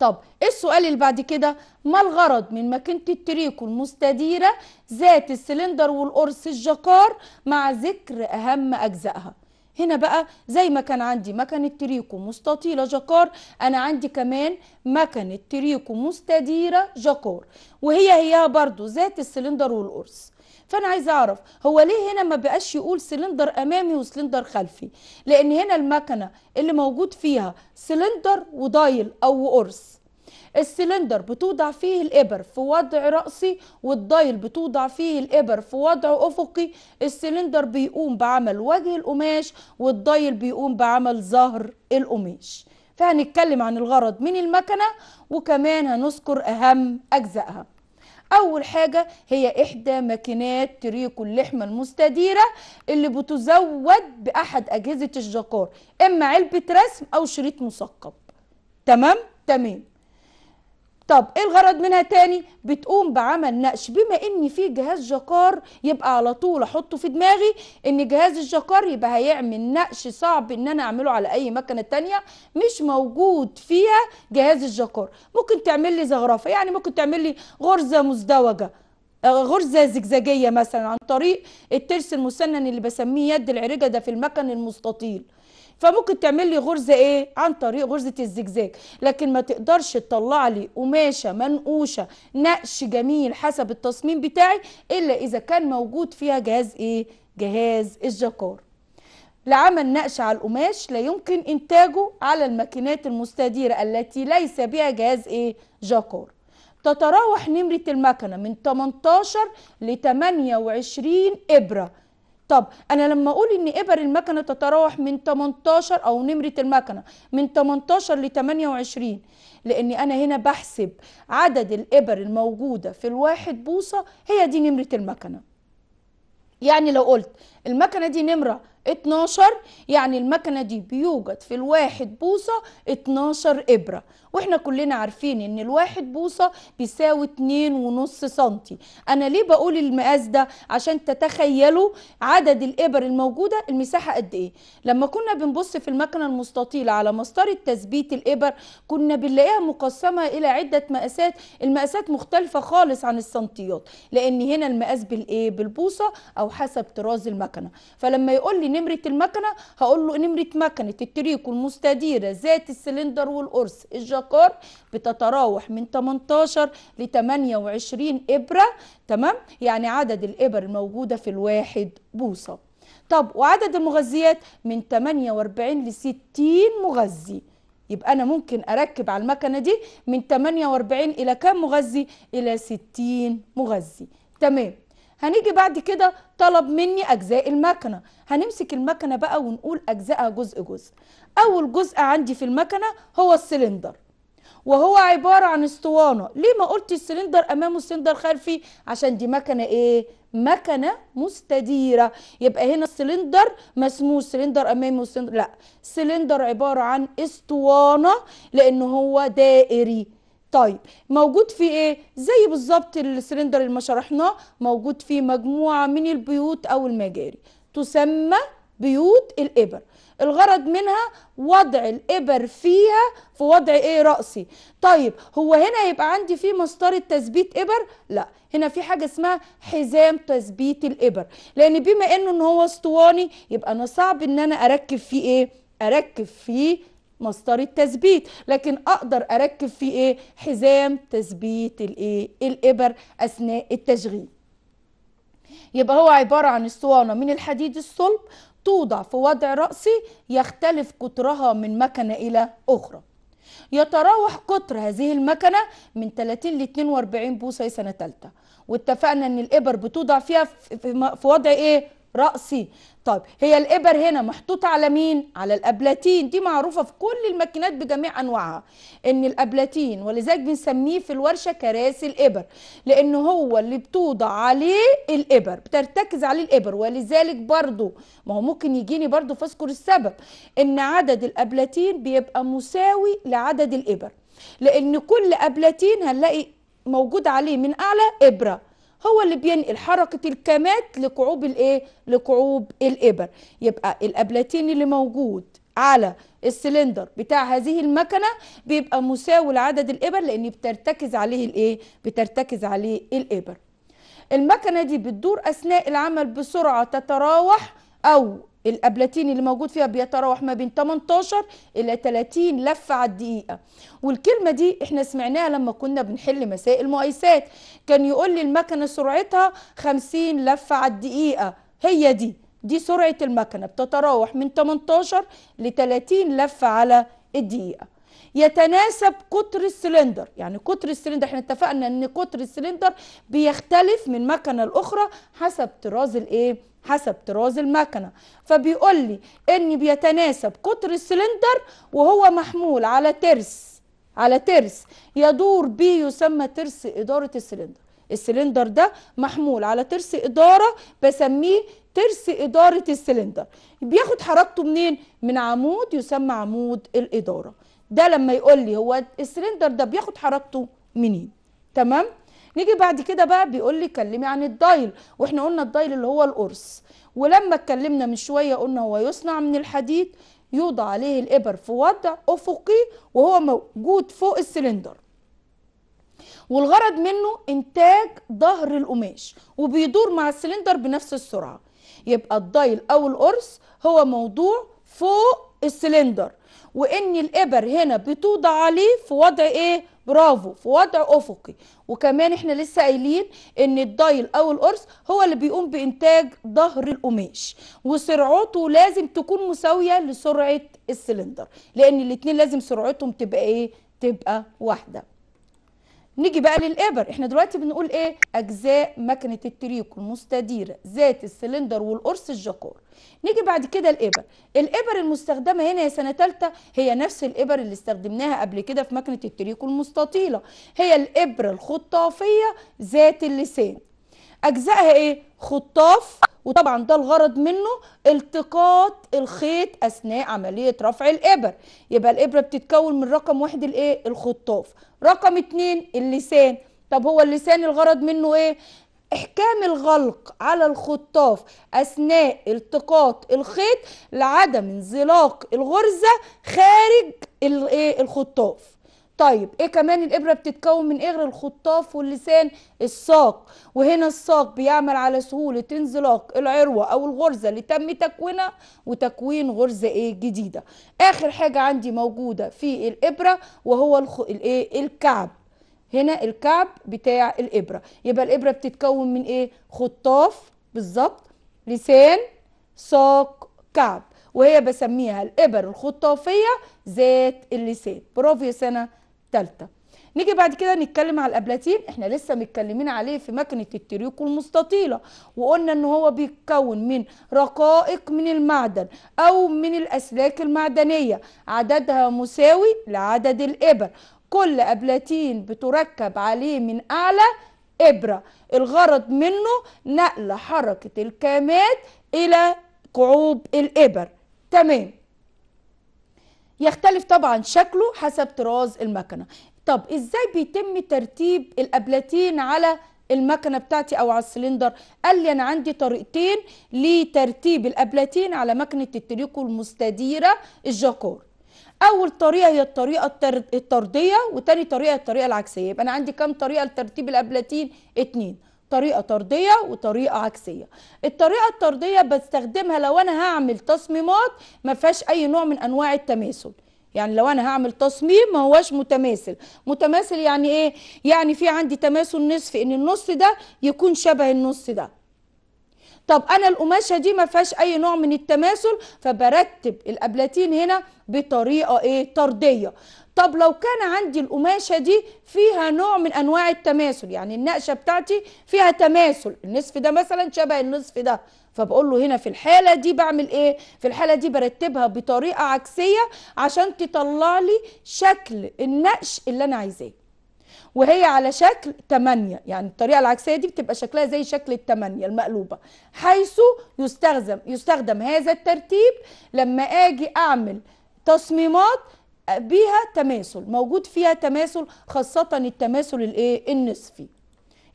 طب السؤال اللي بعد كده ما الغرض من ماكينة التريكو المستديرة ذات السلندر والقرص الجكار مع ذكر أهم أجزائها هنا بقى زي ما كان عندي مكنة تريكو مستطيلة جاكار أنا عندي كمان مكنة تريكو مستديرة جاكار وهي هي برضو ذات السلندر والقرص فانا عايزه اعرف هو ليه هنا ما بقاش يقول سلندر امامي وسلندر خلفي لان هنا المكنه اللي موجود فيها سلندر ودايل او قرص السلندر بتوضع فيه الإبر في وضع رأسي والدايل بتوضع فيه الإبر في وضع أفقي السلندر بيقوم بعمل وجه القماش والدايل بيقوم بعمل ظهر القماش فهنتكلم عن الغرض من المكنة وكمان هنذكر أهم أجزائها أول حاجة هي إحدى ماكينات تريكو اللحمة المستديرة اللي بتزود بأحد أجهزة الجاكار إما علبة رسم أو شريط مثقب تمام تمام طب ايه الغرض منها تاني بتقوم بعمل نقش بما ان في جهاز جاكار يبقى على طول احطه في دماغي ان جهاز الجاكار يبقى هيعمل نقش صعب ان انا اعمله على اي مكنه تانية مش موجود فيها جهاز الجاكار ممكن تعمل لي زغرفه يعني ممكن تعمل لي غرزه مزدوجه آه، غرزة زجزاجية مثلا عن طريق الترس المسنن اللي بسميه يد العرجة ده في المكن المستطيل فممكن تعمل لي غرزه ايه عن طريق غرزه الزجزاج لكن ما تقدرش تطلع لي قماشه منقوشه نقش جميل حسب التصميم بتاعي الا اذا كان موجود فيها جهاز ايه جهاز الجكار لعمل نقش على القماش لا يمكن انتاجه على الماكينات المستديره التي ليس بها جهاز ايه جكار تتراوح نمرة المكنة من 18 ل 28 إبرة طب انا لما اقول ان ابر المكنه تتراوح من 18 او نمره المكنه من 18 ل 28 لان انا هنا بحسب عدد الابر الموجوده في الواحد بوصه هي دي نمره المكنه يعني لو قلت المكنه دي نمره 12 يعني المكنه دي بيوجد في الواحد بوصه 12 ابره واحنا كلنا عارفين ان الواحد بوصه بيساوي 2.5 سنتي انا ليه بقول المقاس ده عشان تتخيلوا عدد الابر الموجوده المساحه قد ايه لما كنا بنبص في المكنه المستطيله على مسطره تثبيت الابر كنا بنلاقيها مقسمه الى عده مقاسات المقاسات مختلفه خالص عن السنتيات لان هنا المقاس بالايه بالبوصه او حسب طراز المكنه المكنه فلما يقول لي نمره المكنه هقول له نمره مكنه التريكو المستديره ذات السلندر والقرص الجاكار بتتراوح من 18 ل 28 ابره تمام يعني عدد الابر الموجوده في الواحد بوصه طب وعدد المغذيات من 48 ل 60 مغذي يبقى انا ممكن اركب على المكنه دي من 48 الى كام مغذي الى 60 مغذي تمام هنيجي بعد كده طلب مني اجزاء المكنه هنمسك المكنه بقى ونقول اجزائها جزء جزء اول جزء عندي في المكنه هو السلندر وهو عباره عن اسطوانه ليه ما قلت السلندر امامه السلندر خلفي عشان دي مكنه ايه مكنه مستديره يبقى هنا السلندر ما اسموه سلندر امامي وسلندر لا سلندر عباره عن اسطوانه لان هو دائري طيب موجود في ايه زي بالظبط السلندر اللي ما شرحناه موجود فيه مجموعه من البيوت او المجاري تسمى بيوت الإبر الغرض منها وضع الإبر فيها في وضع إيه رأسي طيب هو هنا يبقى عندي فيه مسطرة تثبيت إبر لا هنا في حاجة اسمها حزام تثبيت الإبر لأن بما إنه إن هو اسطواني يبقى أنا صعب إن أنا أركب فيه إيه أركب فيه مسطرة التثبيت لكن اقدر اركب فيه ايه حزام تثبيت الايه الابر اثناء التشغيل يبقى هو عباره عن اسطوانه من الحديد الصلب توضع في وضع رأسي يختلف قطرها من مكنة إلى أخرى يتراوح قطر هذه المكنة من 30 ل 42 بوصة سنة ثالثة واتفقنا أن الإبر بتوضع فيها في وضع إيه؟ رأسي طيب هي الإبر هنا محطوطة على مين؟ على الأبلاتين دي معروفة في كل الماكينات بجميع أنواعها إن الأبلاتين ولذلك بنسميه في الورشة كراسي الإبر لأن هو اللي بتوضع عليه الإبر بترتكز عليه الإبر ولذلك برضو ما هو ممكن يجيني برضو فاذكر السبب إن عدد الأبلاتين بيبقى مساوي لعدد الإبر لأن كل أبلاتين هنلاقي موجود عليه من أعلى إبرة هو اللي بينقل حركه الكامات لكعوب الايه لكعوب الابر يبقى الابلاتين اللي موجود على السلندر بتاع هذه المكنه بيبقى مساوي لعدد الابر لان بترتكز عليه الايه بترتكز عليه الابر المكنه دي بتدور اثناء العمل بسرعه تتراوح او الابلاتين اللي موجود فيها بيتراوح ما بين 18 الى 30 لفه على الدقيقه والكلمه دي احنا سمعناها لما كنا بنحل مسائل مقايسات كان يقول لي المكنه سرعتها 50 لفه على الدقيقه هي دي دي سرعه المكنه بتتراوح من 18 ل 30 لفه على الدقيقه يتناسب قطر السلندر يعني قطر السلندر احنا اتفقنا ان قطر السلندر بيختلف من مكنه لاخرى حسب طراز الايه حسب طراز المكنه فبيقول لي ان بيتناسب قطر السلندر وهو محمول على ترس على ترس يدور به يسمى ترس اداره السلندر السلندر ده محمول على ترس اداره بسميه ترس اداره السلندر بياخد حركته منين من عمود يسمى عمود الاداره ده لما يقول لي هو السلندر ده بياخد حركته منين تمام نيجي بعد كده بقى بيقول لي كلمي عن الضايل واحنا قلنا الضايل اللي هو القرص ولما اتكلمنا من شويه قلنا هو يصنع من الحديد يوضع عليه الابر في وضع افقي وهو موجود فوق السلندر والغرض منه انتاج ظهر القماش وبيدور مع السلندر بنفس السرعه يبقى الضايل او القرص هو موضوع فوق السلندر وان الابر هنا بتوضع عليه في وضع ايه برافو في وضع افقي وكمان احنا لسه قايلين ان الضايل او القرص هو اللي بيقوم بانتاج ظهر القماش وسرعته لازم تكون مساويه لسرعه السلندر لان الاتنين لازم سرعتهم تبقى ايه تبقى واحده نيجي بقى للابر احنا دلوقتي بنقول ايه اجزاء مكنه التريكو المستديره ذات السلندر والقرص الجاكور نيجي بعد كده الابر الابر المستخدمه هنا يا سنه ثالثه هي نفس الابر اللي استخدمناها قبل كده في مكنه التريكو المستطيله هي الابره الخطافيه ذات اللسان اجزائها ايه خطاف وطبعا ده الغرض منه التقاط الخيط اثناء عمليه رفع الابر يبقى الابره بتتكون من رقم واحد الايه الخطاف رقم اتنين اللسان طب هو اللسان الغرض منه ايه احكام الغلق على الخطاف اثناء التقاط الخيط لعدم انزلاق الغرزه خارج إيه؟ الخطاف طيب ايه كمان الابره بتتكون من اغر الخطاف واللسان الساق وهنا الساق بيعمل على سهوله انزلاق العروه او الغرزه اللي تم تكوينها وتكوين غرزه ايه جديده اخر حاجه عندي موجوده في الابره وهو الخ... الايه الكعب هنا الكعب بتاع الابره يبقى الابره بتتكون من ايه خطاف بالظبط لسان ساق كعب وهي بسميها الابر الخطافيه ذات اللسان برافو يا سنه الثالثه نيجي بعد كده نتكلم على الابلاتين احنا لسه متكلمين عليه في مكنه التريكو المستطيله وقلنا ان هو بيتكون من رقائق من المعدن او من الاسلاك المعدنيه عددها مساوي لعدد الابر كل ابلاتين بتركب عليه من اعلى ابره الغرض منه نقل حركه الكامات الى كعوب الابر تمام يختلف طبعا شكله حسب طراز المكنه طب ازاي بيتم ترتيب الابلاتين على المكنه بتاعتي او على السلندر قال لي انا عندي طريقتين لترتيب الابلاتين على مكنه التريكو المستديره الجاكور اول طريقه هي الطريقه الطرديه وتاني طريقه الطريقه العكسيه يبقى انا عندي كام طريقه لترتيب الابلاتين اتنين طريقه طرديه وطريقه عكسيه الطريقه الطرديه بستخدمها لو انا هعمل تصميمات ما فيهاش اي نوع من انواع التماثل يعني لو انا هعمل تصميم ما هوش متماثل متماثل يعني ايه يعني في عندي تماثل نصف ان النص ده يكون شبه النص ده طب انا القماشه دي ما فيهاش اي نوع من التماثل فبرتب الابلاتين هنا بطريقه ايه طرديه طب لو كان عندي القماشه دي فيها نوع من انواع التماثل يعني النقشه بتاعتي فيها تماثل النصف ده مثلا شبه النصف ده فبقول له هنا في الحاله دي بعمل ايه في الحاله دي برتبها بطريقه عكسيه عشان تطلع لي شكل النقش اللي انا عايزاه وهي على شكل 8 يعني الطريقه العكسيه دي بتبقى شكلها زي شكل التمانية المقلوبه حيث يستخدم يستخدم هذا الترتيب لما اجي اعمل تصميمات بيها تماثل موجود فيها تماثل خاصة التماثل الايه النصفي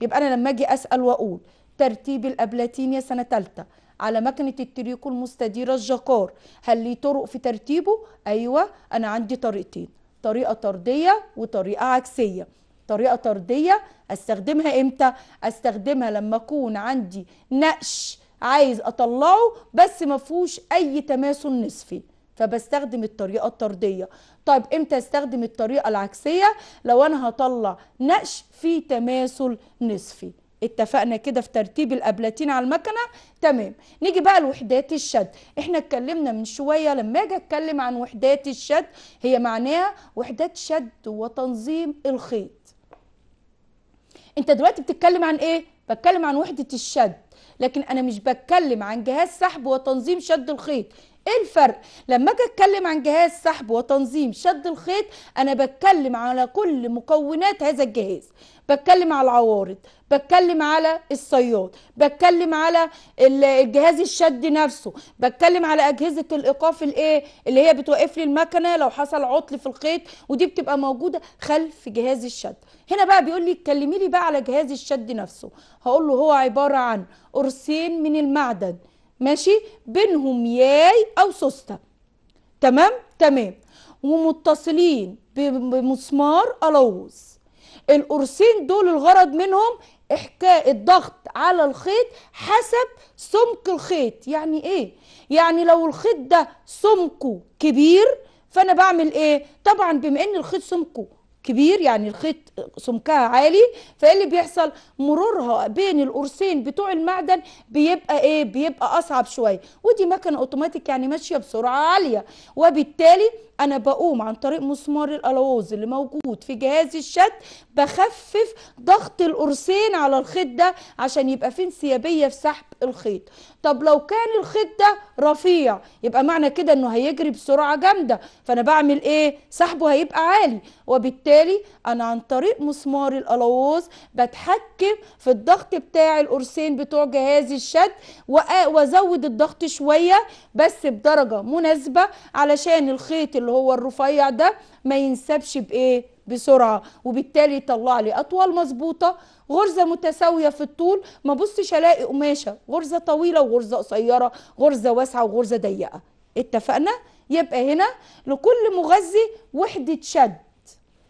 يبقى انا لما اجي اسال واقول ترتيب الابلاتينيا سنة ثالثة على مكنة التريكو المستديرة الجكار هل ليه طرق في ترتيبه؟ ايوه انا عندي طريقتين طريقة طردية وطريقة عكسية طريقة طردية استخدمها امتى؟ استخدمها لما اكون عندي نقش عايز اطلعه بس ما فيهوش اي تماثل نصفي فبستخدم الطريقه الطرديه طيب امتى استخدم الطريقه العكسيه لو انا هطلع نقش في تماثل نصفي اتفقنا كده في ترتيب الابلاتين على المكنه تمام نيجي بقى لوحدات الشد احنا اتكلمنا من شويه لما اجي اتكلم عن وحدات الشد هي معناها وحدات شد وتنظيم الخيط انت دلوقتي بتتكلم عن ايه بتكلم عن وحده الشد لكن انا مش بتكلم عن جهاز سحب وتنظيم شد الخيط ايه الفرق لما اجي اتكلم عن جهاز سحب وتنظيم شد الخيط انا بتكلم على كل مكونات هذا الجهاز بتكلم على العوارض بتكلم على الصياد بتكلم على الجهاز الشد نفسه بتكلم على اجهزه الايقاف الايه اللي هي بتوقف لي المكنه لو حصل عطل في الخيط ودي بتبقى موجوده خلف جهاز الشد هنا بقى بيقول لي اتكلمي لي بقى على جهاز الشد نفسه هقول له هو عباره عن قرصين من المعدن ماشي بينهم ياي او سوسته تمام تمام ومتصلين بمسمار الوز القرصين دول الغرض منهم احكاء الضغط على الخيط حسب سمك الخيط يعني ايه يعني لو الخيط ده سمكه كبير فانا بعمل ايه طبعا بما ان الخيط سمكه كبير يعني الخيط سمكها عالي فايه اللي بيحصل مرورها بين القرصين بتوع المعدن بيبقى ايه بيبقى اصعب شويه ودي مكنه اوتوماتيك يعني ماشيه بسرعه عاليه وبالتالي انا بقوم عن طريق مسمار الالواز اللي موجود في جهاز الشد بخفف ضغط القرصين على الخيط ده عشان يبقى في انسيابيه في سحب الخيط طب لو كان الخيط ده رفيع يبقى معنى كده انه هيجري بسرعه جامده فانا بعمل ايه سحبه هيبقى عالي وبالتالي انا عن طريق مسمار الالوز بتحكم في الضغط بتاع القرصين بتوع جهاز الشد وازود الضغط شويه بس بدرجه مناسبه علشان الخيط اللي هو الرفيع ده ما ينسبش بايه بسرعه وبالتالي يطلع لي اطوال مظبوطه غرزه متساويه في الطول ما بصش الاقي قماشه غرزه طويله وغرزه قصيره غرزه واسعه وغرزه ضيقه اتفقنا يبقى هنا لكل مغذي وحده شد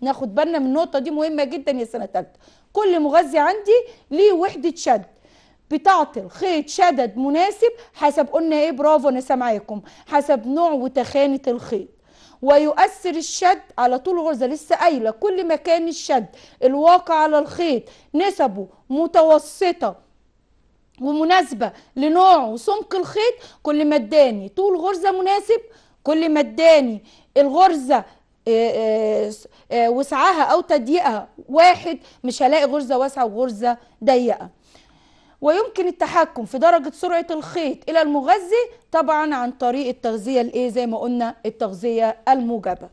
ناخد بالنا من النقطه دي مهمه جدا يا سنه ثالثه كل مغذي عندي ليه وحده شد بتعطل خيط شدد مناسب حسب قلنا ايه برافو انا سامعاكم حسب نوع وتخانه الخيط ويؤثر الشد على طول الغرزة لسه قايلة كل ما كان الشد الواقع على الخيط نسبه متوسطة ومناسبة لنوعه وسمك الخيط كل ما اداني طول غرزة مناسب كل ما اداني الغرزة آه، آه، آه، وسعها او تضييقها واحد مش هلاقي غرزة واسعة وغرزة ضيقة ويمكن التحكم في درجة سرعة الخيط إلى المغذي طبعا عن طريق التغذية الإيه زي ما قلنا التغذية الموجبة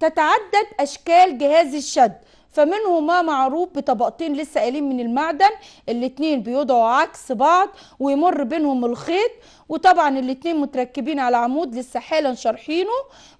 تتعدد أشكال جهاز الشد فمنهم ما معروف بطبقتين لسه قايلين من المعدن الاتنين بيوضعوا عكس بعض ويمر بينهم الخيط وطبعا الاتنين متركبين على عمود لسه حالا شارحينه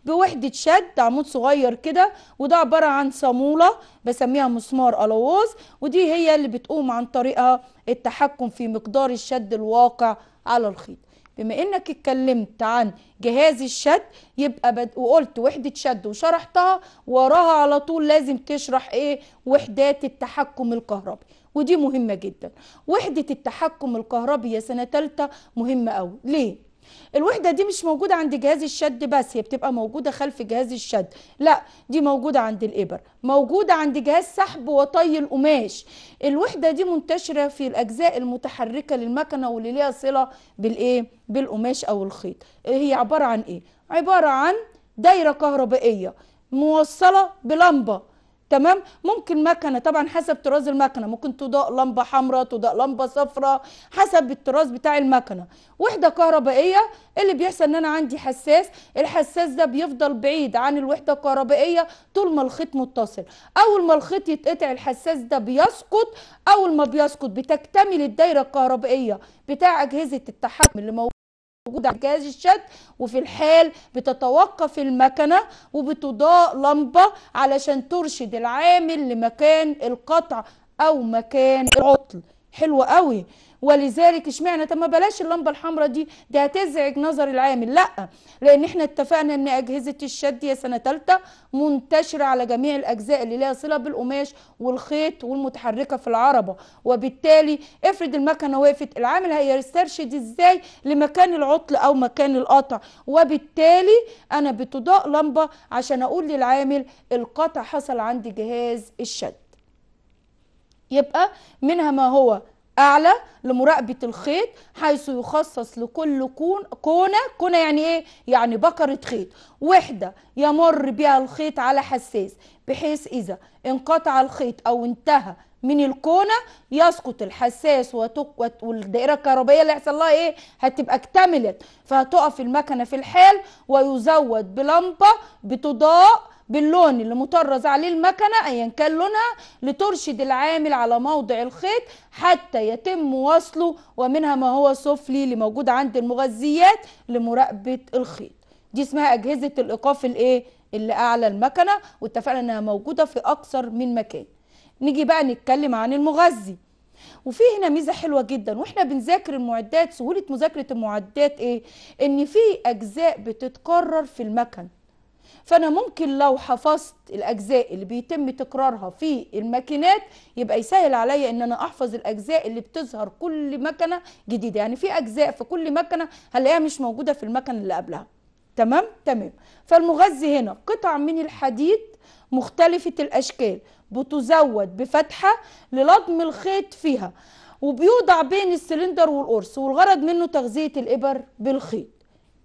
بوحدة شد عمود صغير كده وده عبارة عن صامولة بسميها مسمار الاوز ودي هي اللي بتقوم عن طريقها التحكم في مقدار الشد الواقع على الخيط بما انك اتكلمت عن جهاز الشد يبقى بد... وقلت وحده شد وشرحتها وراها على طول لازم تشرح ايه وحدات التحكم الكهربي ودي مهمه جدا وحده التحكم الكهربي يا سنه ثالثه مهمه قوي ليه الوحده دي مش موجوده عند جهاز الشد بس هي بتبقى موجوده خلف جهاز الشد لا دي موجوده عند الابر موجوده عند جهاز سحب وطي القماش الوحده دي منتشره في الاجزاء المتحركه للمكنه واللي ليها صله بالايه بالقماش او الخيط هي عباره عن ايه عباره عن دايره كهربائيه موصله بلمبه تمام ممكن مكنه طبعا حسب طراز المكنه ممكن تضاء لمبه حمراء تضاء لمبه صفراء حسب الطراز بتاع المكنه وحده كهربائيه اللي بيحصل ان انا عندي حساس الحساس ده بيفضل بعيد عن الوحده الكهربائيه طول ما الخيط متصل اول ما الخيط يتقطع الحساس ده بيسقط اول ما بيسقط بتكتمل الدايره الكهربائيه بتاع اجهزه التحكم اللي موجوده موجودة على جهاز الشد وفي الحال بتتوقف المكنة وبتضاء لمبة علشان ترشد العامل لمكان القطع أو مكان العطل حلوة قوي ولذلك اشمعنى طب ما بلاش اللمبه الحمراء دي دي هتزعج نظر العامل لا لان احنا اتفقنا ان اجهزه الشد يا سنه ثالثه منتشره على جميع الاجزاء اللي ليها صله بالقماش والخيط والمتحركه في العربه وبالتالي افرض المكنه وقفت العامل هيسترشد ازاي لمكان العطل او مكان القطع وبالتالي انا بتضاء لمبه عشان اقول للعامل القطع حصل عند جهاز الشد يبقى منها ما هو أعلى لمراقبة الخيط حيث يخصص لكل كون كونة كونة يعني إيه؟ يعني بكرة خيط وحدة يمر بها الخيط على حساس بحيث إذا انقطع الخيط أو انتهى من الكونة يسقط الحساس وتقوت والدائرة الكهربائية اللي هيحصل لها إيه؟ هتبقى اكتملت فهتقف المكنة في الحال ويزود بلمبة بتضاء باللون اللي مطرز عليه المكنة أيا كان لونها لترشد العامل على موضع الخيط حتى يتم وصله ومنها ما هو سفلي اللي موجود عند المغذيات لمراقبة الخيط دي اسمها أجهزة الإيقاف الإيه؟ اللي أعلى المكنة واتفقنا إنها موجودة في أكثر من مكان نيجي بقى نتكلم عن المغذي وفي هنا ميزه حلوه جدا واحنا بنذاكر المعدات سهوله مذاكره المعدات ايه ان في اجزاء بتتكرر في المكن فانا ممكن لو حفظت الاجزاء اللي بيتم تكرارها في الماكينات يبقى يسهل عليا ان انا احفظ الاجزاء اللي بتظهر كل مكنه جديده يعني في اجزاء في كل مكنه هلاقيها مش موجوده في المكنه اللي قبلها تمام تمام فالمغذي هنا قطع من الحديد مختلفه الاشكال بتزود بفتحه للضم الخيط فيها وبيوضع بين السلندر والقرص والغرض منه تغذيه الابر بالخيط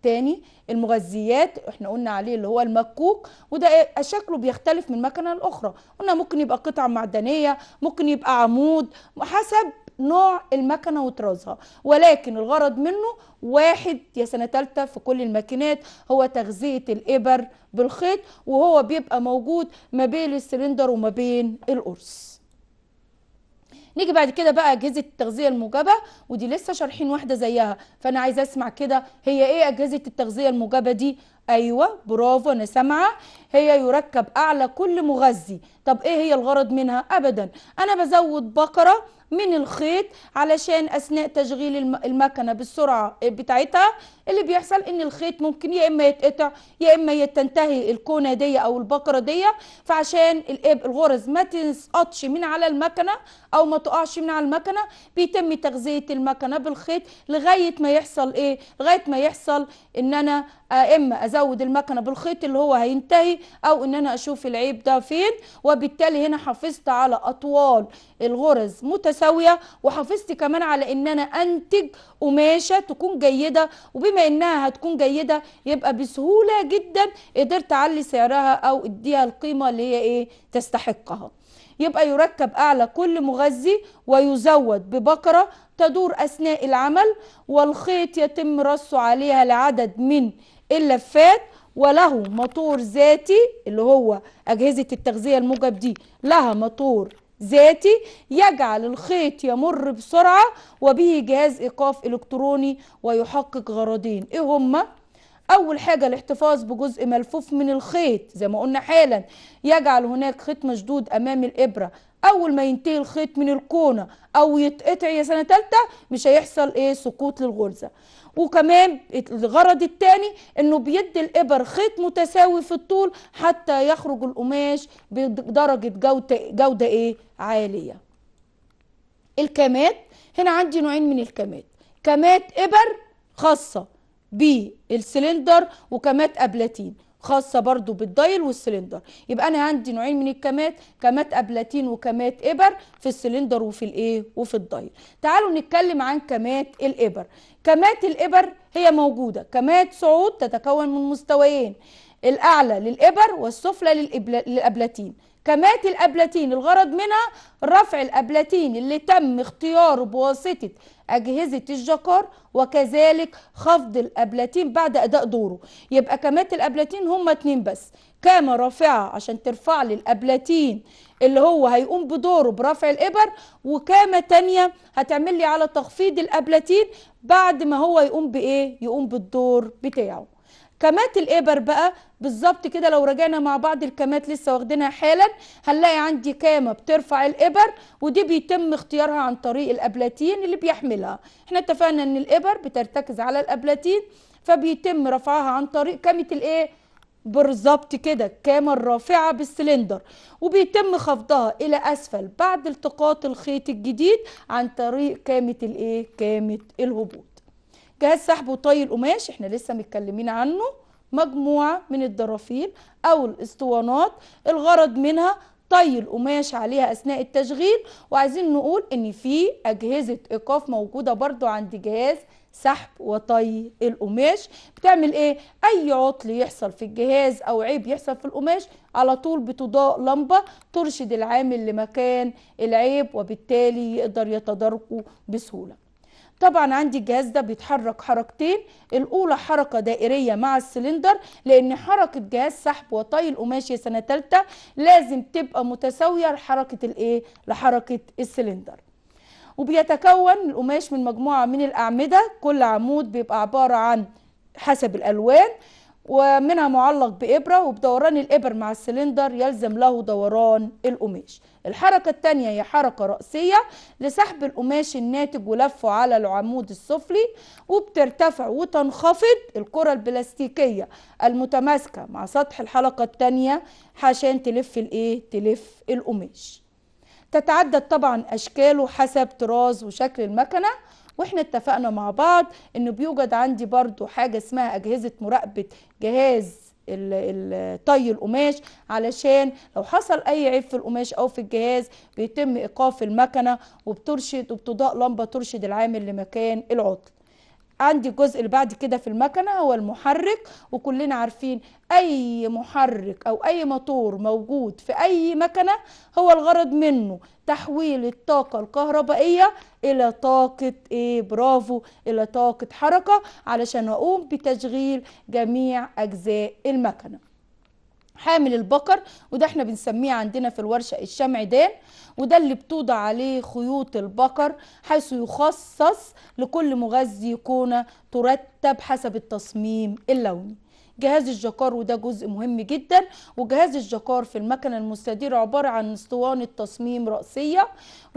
الثاني المغذيات احنا قلنا عليه اللي هو المكوك وده شكله بيختلف من مكنه لاخرى قلنا ممكن يبقى قطع معدنيه ممكن يبقى عمود حسب نوع المكنه وطرازها ولكن الغرض منه واحد يا سنه ثالثه في كل الماكينات هو تغذيه الابر بالخيط وهو بيبقى موجود ما بين السلندر وما بين القرص نيجي بعد كده بقى اجهزه التغذيه الموجبه ودي لسه شارحين واحده زيها فانا عايزه اسمع كده هي ايه اجهزه التغذيه الموجبه دي ايوه برافو انا سامعه هي يركب اعلى كل مغذي طب ايه هي الغرض منها ابدا انا بزود بقره من الخيط علشان اثناء تشغيل المكنه بالسرعه إيه، بتاعتها اللي بيحصل ان الخيط ممكن يا اما يتقطع يا اما تنتهي الكونه دي او البقره دي فعشان إيه، الغرز ما تسقطش من على المكنه او ما تقعش من على المكنه بيتم تغذيه المكنه بالخيط لغايه ما يحصل ايه لغايه ما يحصل ان انا آه، اما ازود المكنه بالخيط اللي هو هينتهي او ان انا اشوف العيب ده فين وبالتالي هنا حافظت على اطوال الغرز متساويه متساويه وحافظت كمان على ان انا انتج قماشه تكون جيده وبما انها هتكون جيده يبقى بسهوله جدا قدرت اعلي سعرها او اديها القيمه اللي هي ايه تستحقها يبقى يركب أعلى كل مغذي ويزود ببقرة تدور أثناء العمل والخيط يتم رصه عليها لعدد من اللفات وله مطور ذاتي اللي هو أجهزة التغذية الموجب دي لها مطور ذاتي يجعل الخيط يمر بسرعة وبه جهاز إيقاف إلكتروني ويحقق غرضين إيه هما؟ أول حاجة الاحتفاظ بجزء ملفوف من الخيط زي ما قلنا حالا يجعل هناك خيط مشدود أمام الإبرة أول ما ينتهي الخيط من الكونة أو يتقطع يا سنة تالتة مش هيحصل إيه سقوط للغرزة وكمان الغرض الثاني انه بيدي الابر خيط متساوي في الطول حتى يخرج القماش بدرجه جوده جوده ايه عاليه الكمات هنا عندي نوعين من الكمات كمات ابر خاصه بالسلندر وكمات ابلاتين خاصة برضو بالدايل والسلندر يبقى أنا عندي نوعين من الكمات كمات أبلاتين وكمات إبر في السلندر وفي الإيه وفي الدايل تعالوا نتكلم عن كمات الإبر كمات الإبر هي موجودة كمات صعود تتكون من مستويين الأعلى للإبر والسفلى للأبلاتين كمات الابلاتين الغرض منها رفع الابلاتين اللي تم اختياره بواسطة أجهزة الجكار وكذلك خفض الابلاتين بعد أداء دوره يبقى كمات الابلاتين هما اتنين بس كاما رافعة عشان ترفع لي اللي هو هيقوم بدوره برفع الإبر وكاما تانية هتعمل لي على تخفيض الابلاتين بعد ما هو يقوم بإيه؟ يقوم بالدور بتاعه كمات الإبر بقى بالظبط كده لو رجعنا مع بعض الكمات لسه واخدينها حالا هنلاقي عندي كامة بترفع الإبر ودي بيتم اختيارها عن طريق الأبلاتين اللي بيحملها احنا اتفقنا ان الإبر بترتكز على الأبلاتين فبيتم رفعها عن طريق كامة الإيه؟ بالظبط كده الكامة الرافعة بالسلندر وبيتم خفضها إلى أسفل بعد التقاط الخيط الجديد عن طريق كامة الإيه؟ كامة الهبوط جهاز سحب وطي القماش احنا لسه متكلمين عنه مجموعة من الدرافيل أو الاسطوانات الغرض منها طي القماش عليها أثناء التشغيل وعايزين نقول إن في أجهزة إيقاف موجودة برضو عند جهاز سحب وطي القماش بتعمل ايه اي عطل يحصل في الجهاز او عيب يحصل في القماش على طول بتضاء لمبه ترشد العامل لمكان العيب وبالتالي يقدر يتداركه بسهوله طبعا عندي الجهاز ده بيتحرك حركتين الاولى حركه دائريه مع السلندر لان حركه جهاز سحب وطي القماش يا سنه ثالثه لازم تبقى متساويه لحركه الايه لحركه السلندر وبيتكون القماش من مجموعه من الاعمده كل عمود بيبقى عباره عن حسب الالوان ومنها معلق بإبرة وبدوران الإبر مع السلندر يلزم له دوران القماش الحركة الثانية هي حركة رأسية لسحب القماش الناتج ولفه على العمود السفلي وبترتفع وتنخفض الكرة البلاستيكية المتماسكة مع سطح الحلقة الثانية عشان تلف الايه تلف القماش تتعدد طبعا اشكاله حسب طراز وشكل المكنه واحنا اتفقنا مع بعض انه بيوجد عندي برضو حاجه اسمها اجهزه مراقبه جهاز طي القماش علشان لو حصل اي عيب في القماش او في الجهاز بيتم ايقاف المكنه وبترشد وبتضاء لمبه ترشد العامل لمكان العطل عندي الجزء اللي بعد كده في المكنه هو المحرك وكلنا عارفين اي محرك او اي موتور موجود في اي مكنه هو الغرض منه تحويل الطاقة الكهربائية إلى طاقة إيه برافو إلى طاقة حركة علشان أقوم بتشغيل جميع أجزاء المكنة حامل البقر وده احنا بنسميه عندنا في الورشة الشمعدان وده اللي بتوضع عليه خيوط البقر حيث يخصص لكل مغذي كونة ترتب حسب التصميم اللوني جهاز الجكار وده جزء مهم جدا وجهاز الجكار في المكنه المستديره عباره عن اسطوانه تصميم راسيه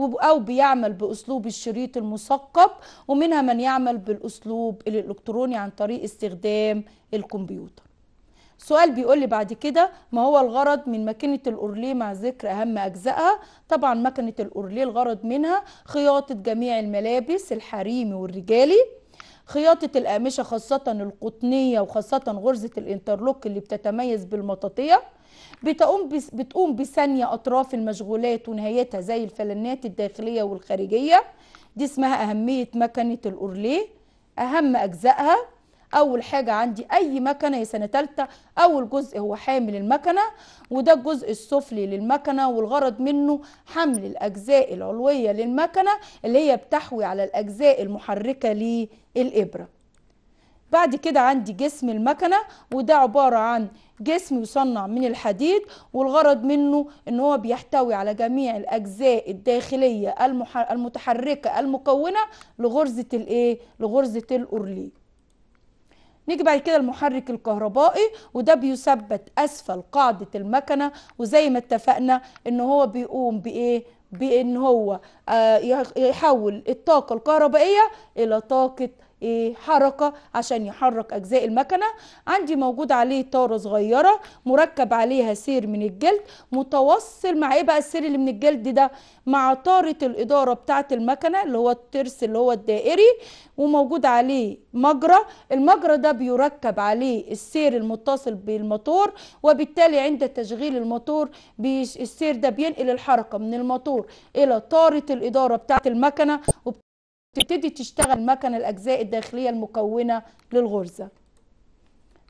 او بيعمل باسلوب الشريط المثقب ومنها من يعمل بالاسلوب الالكتروني عن طريق استخدام الكمبيوتر سؤال بيقول لي بعد كده ما هو الغرض من ماكينه الاورليه مع ذكر اهم اجزائها طبعا مكنة الاورليه الغرض منها خياطه جميع الملابس الحريمي والرجالي خياطة الأقمشة خاصة القطنية وخاصة غرزة الانترلوك اللي بتتميز بالمطاطية بتقوم بتقوم بثانية أطراف المشغولات ونهايتها زي الفلنات الداخلية والخارجية دي اسمها أهمية مكنة الأورليه أهم أجزائها اول حاجه عندي اي مكنه يا سنه ثالثه اول جزء هو حامل المكنه وده الجزء السفلي للمكنه والغرض منه حمل الاجزاء العلويه للمكنه اللي هي بتحوي على الاجزاء المحركه للابره بعد كده عندي جسم المكنه وده عباره عن جسم يصنع من الحديد والغرض منه ان هو بيحتوي على جميع الاجزاء الداخليه المتحركه المكونه لغرزه الايه لغرزه الاورليه نيجي بعد كده المحرك الكهربائي وده بيثبت اسفل قاعده المكنه وزي ما اتفقنا ان هو بيقوم بايه بان هو آه، يحول الطاقه الكهربائيه الى طاقه حركة عشان يحرك أجزاء المكنة عندي موجود عليه طارة صغيرة مركب عليها سير من الجلد متوصل مع إيه بقى السير اللي من الجلد ده مع طارة الإدارة بتاعة المكنة اللي هو الترس اللي هو الدائري وموجود عليه مجرى المجرى ده بيركب عليه السير المتصل بالموتور وبالتالي عند تشغيل الموتور السير ده بينقل الحركة من الموتور إلى طارة الإدارة بتاعة المكنة تبتدي تشتغل مكن الأجزاء الداخلية المكونة للغرزة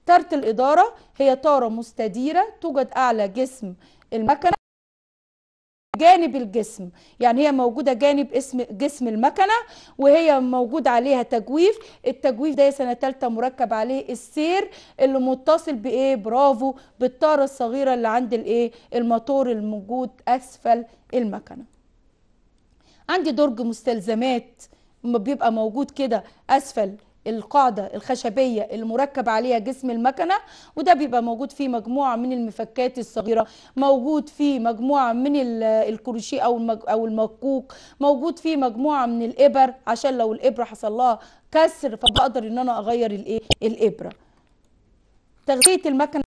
تارة الإدارة هي تارة مستديرة توجد أعلى جسم المكنة جانب الجسم يعني هي موجودة جانب اسم جسم المكنة وهي موجود عليها تجويف التجويف ده سنة ثالثة مركب عليه السير اللي متصل بإيه برافو بالطارة الصغيرة اللي عند الإيه الموتور الموجود أسفل المكنة عندي درج مستلزمات بيبقى موجود كده اسفل القاعدة الخشبية المركب عليها جسم المكنة وده بيبقى موجود فيه مجموعة من المفكات الصغيرة موجود فيه مجموعة من الكروشيه أو أو المكوك موجود فيه مجموعة من الإبر عشان لو الإبرة حصل لها كسر فبقدر إن أنا أغير الإيه الإبرة تغذية المكنة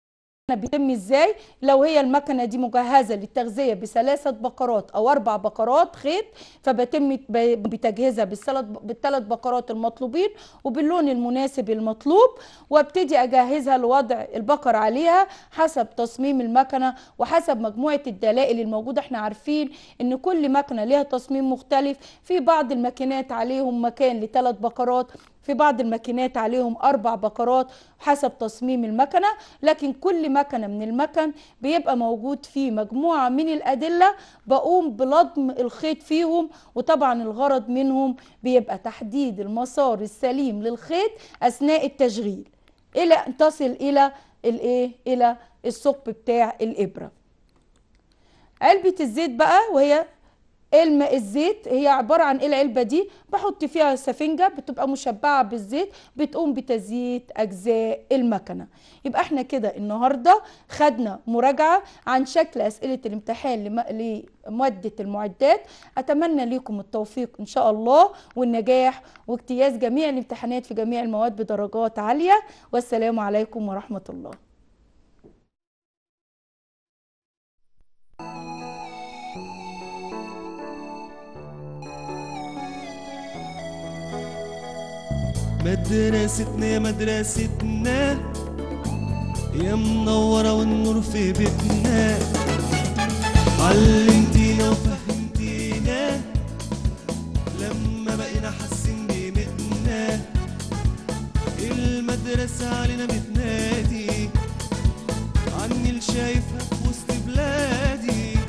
بيتم ازاي لو هي المكنه دي مجهزه للتغذيه بثلاثه بقرات او اربع بقرات خيط فبتم بتجهيزها بالثلاث بقرات المطلوبين وباللون المناسب المطلوب وابتدي اجهزها لوضع البقر عليها حسب تصميم المكنه وحسب مجموعه الدلائل الموجوده احنا عارفين ان كل مكنه ليها تصميم مختلف في بعض الماكينات عليهم مكان لثلاث بقرات في بعض الماكينات عليهم أربع بقرات حسب تصميم المكنة لكن كل مكنة من المكن بيبقى موجود فيه مجموعة من الأدلة بقوم بلضم الخيط فيهم وطبعا الغرض منهم بيبقى تحديد المسار السليم للخيط أثناء التشغيل إلى أن تصل إلى الإيه؟ إلى الثقب بتاع الإبرة علبة الزيت بقى وهي الماء الزيت هي عباره عن ايه العلبه دي بحط فيها سفنجه بتبقى مشبعه بالزيت بتقوم بتزييت اجزاء المكنه يبقى احنا كده النهارده خدنا مراجعه عن شكل اسئله الامتحان لماده المعدات اتمنى ليكم التوفيق ان شاء الله والنجاح واجتياز جميع الامتحانات في جميع المواد بدرجات عاليه والسلام عليكم ورحمه الله مدرستنا يا مدرستنا يا منورة والنور في بيتنا علمتينا وفهمتينا لما بقينا حاسين بقيمتنا المدرسة علينا بتنادي عني اللي شايفها في وسط بلادي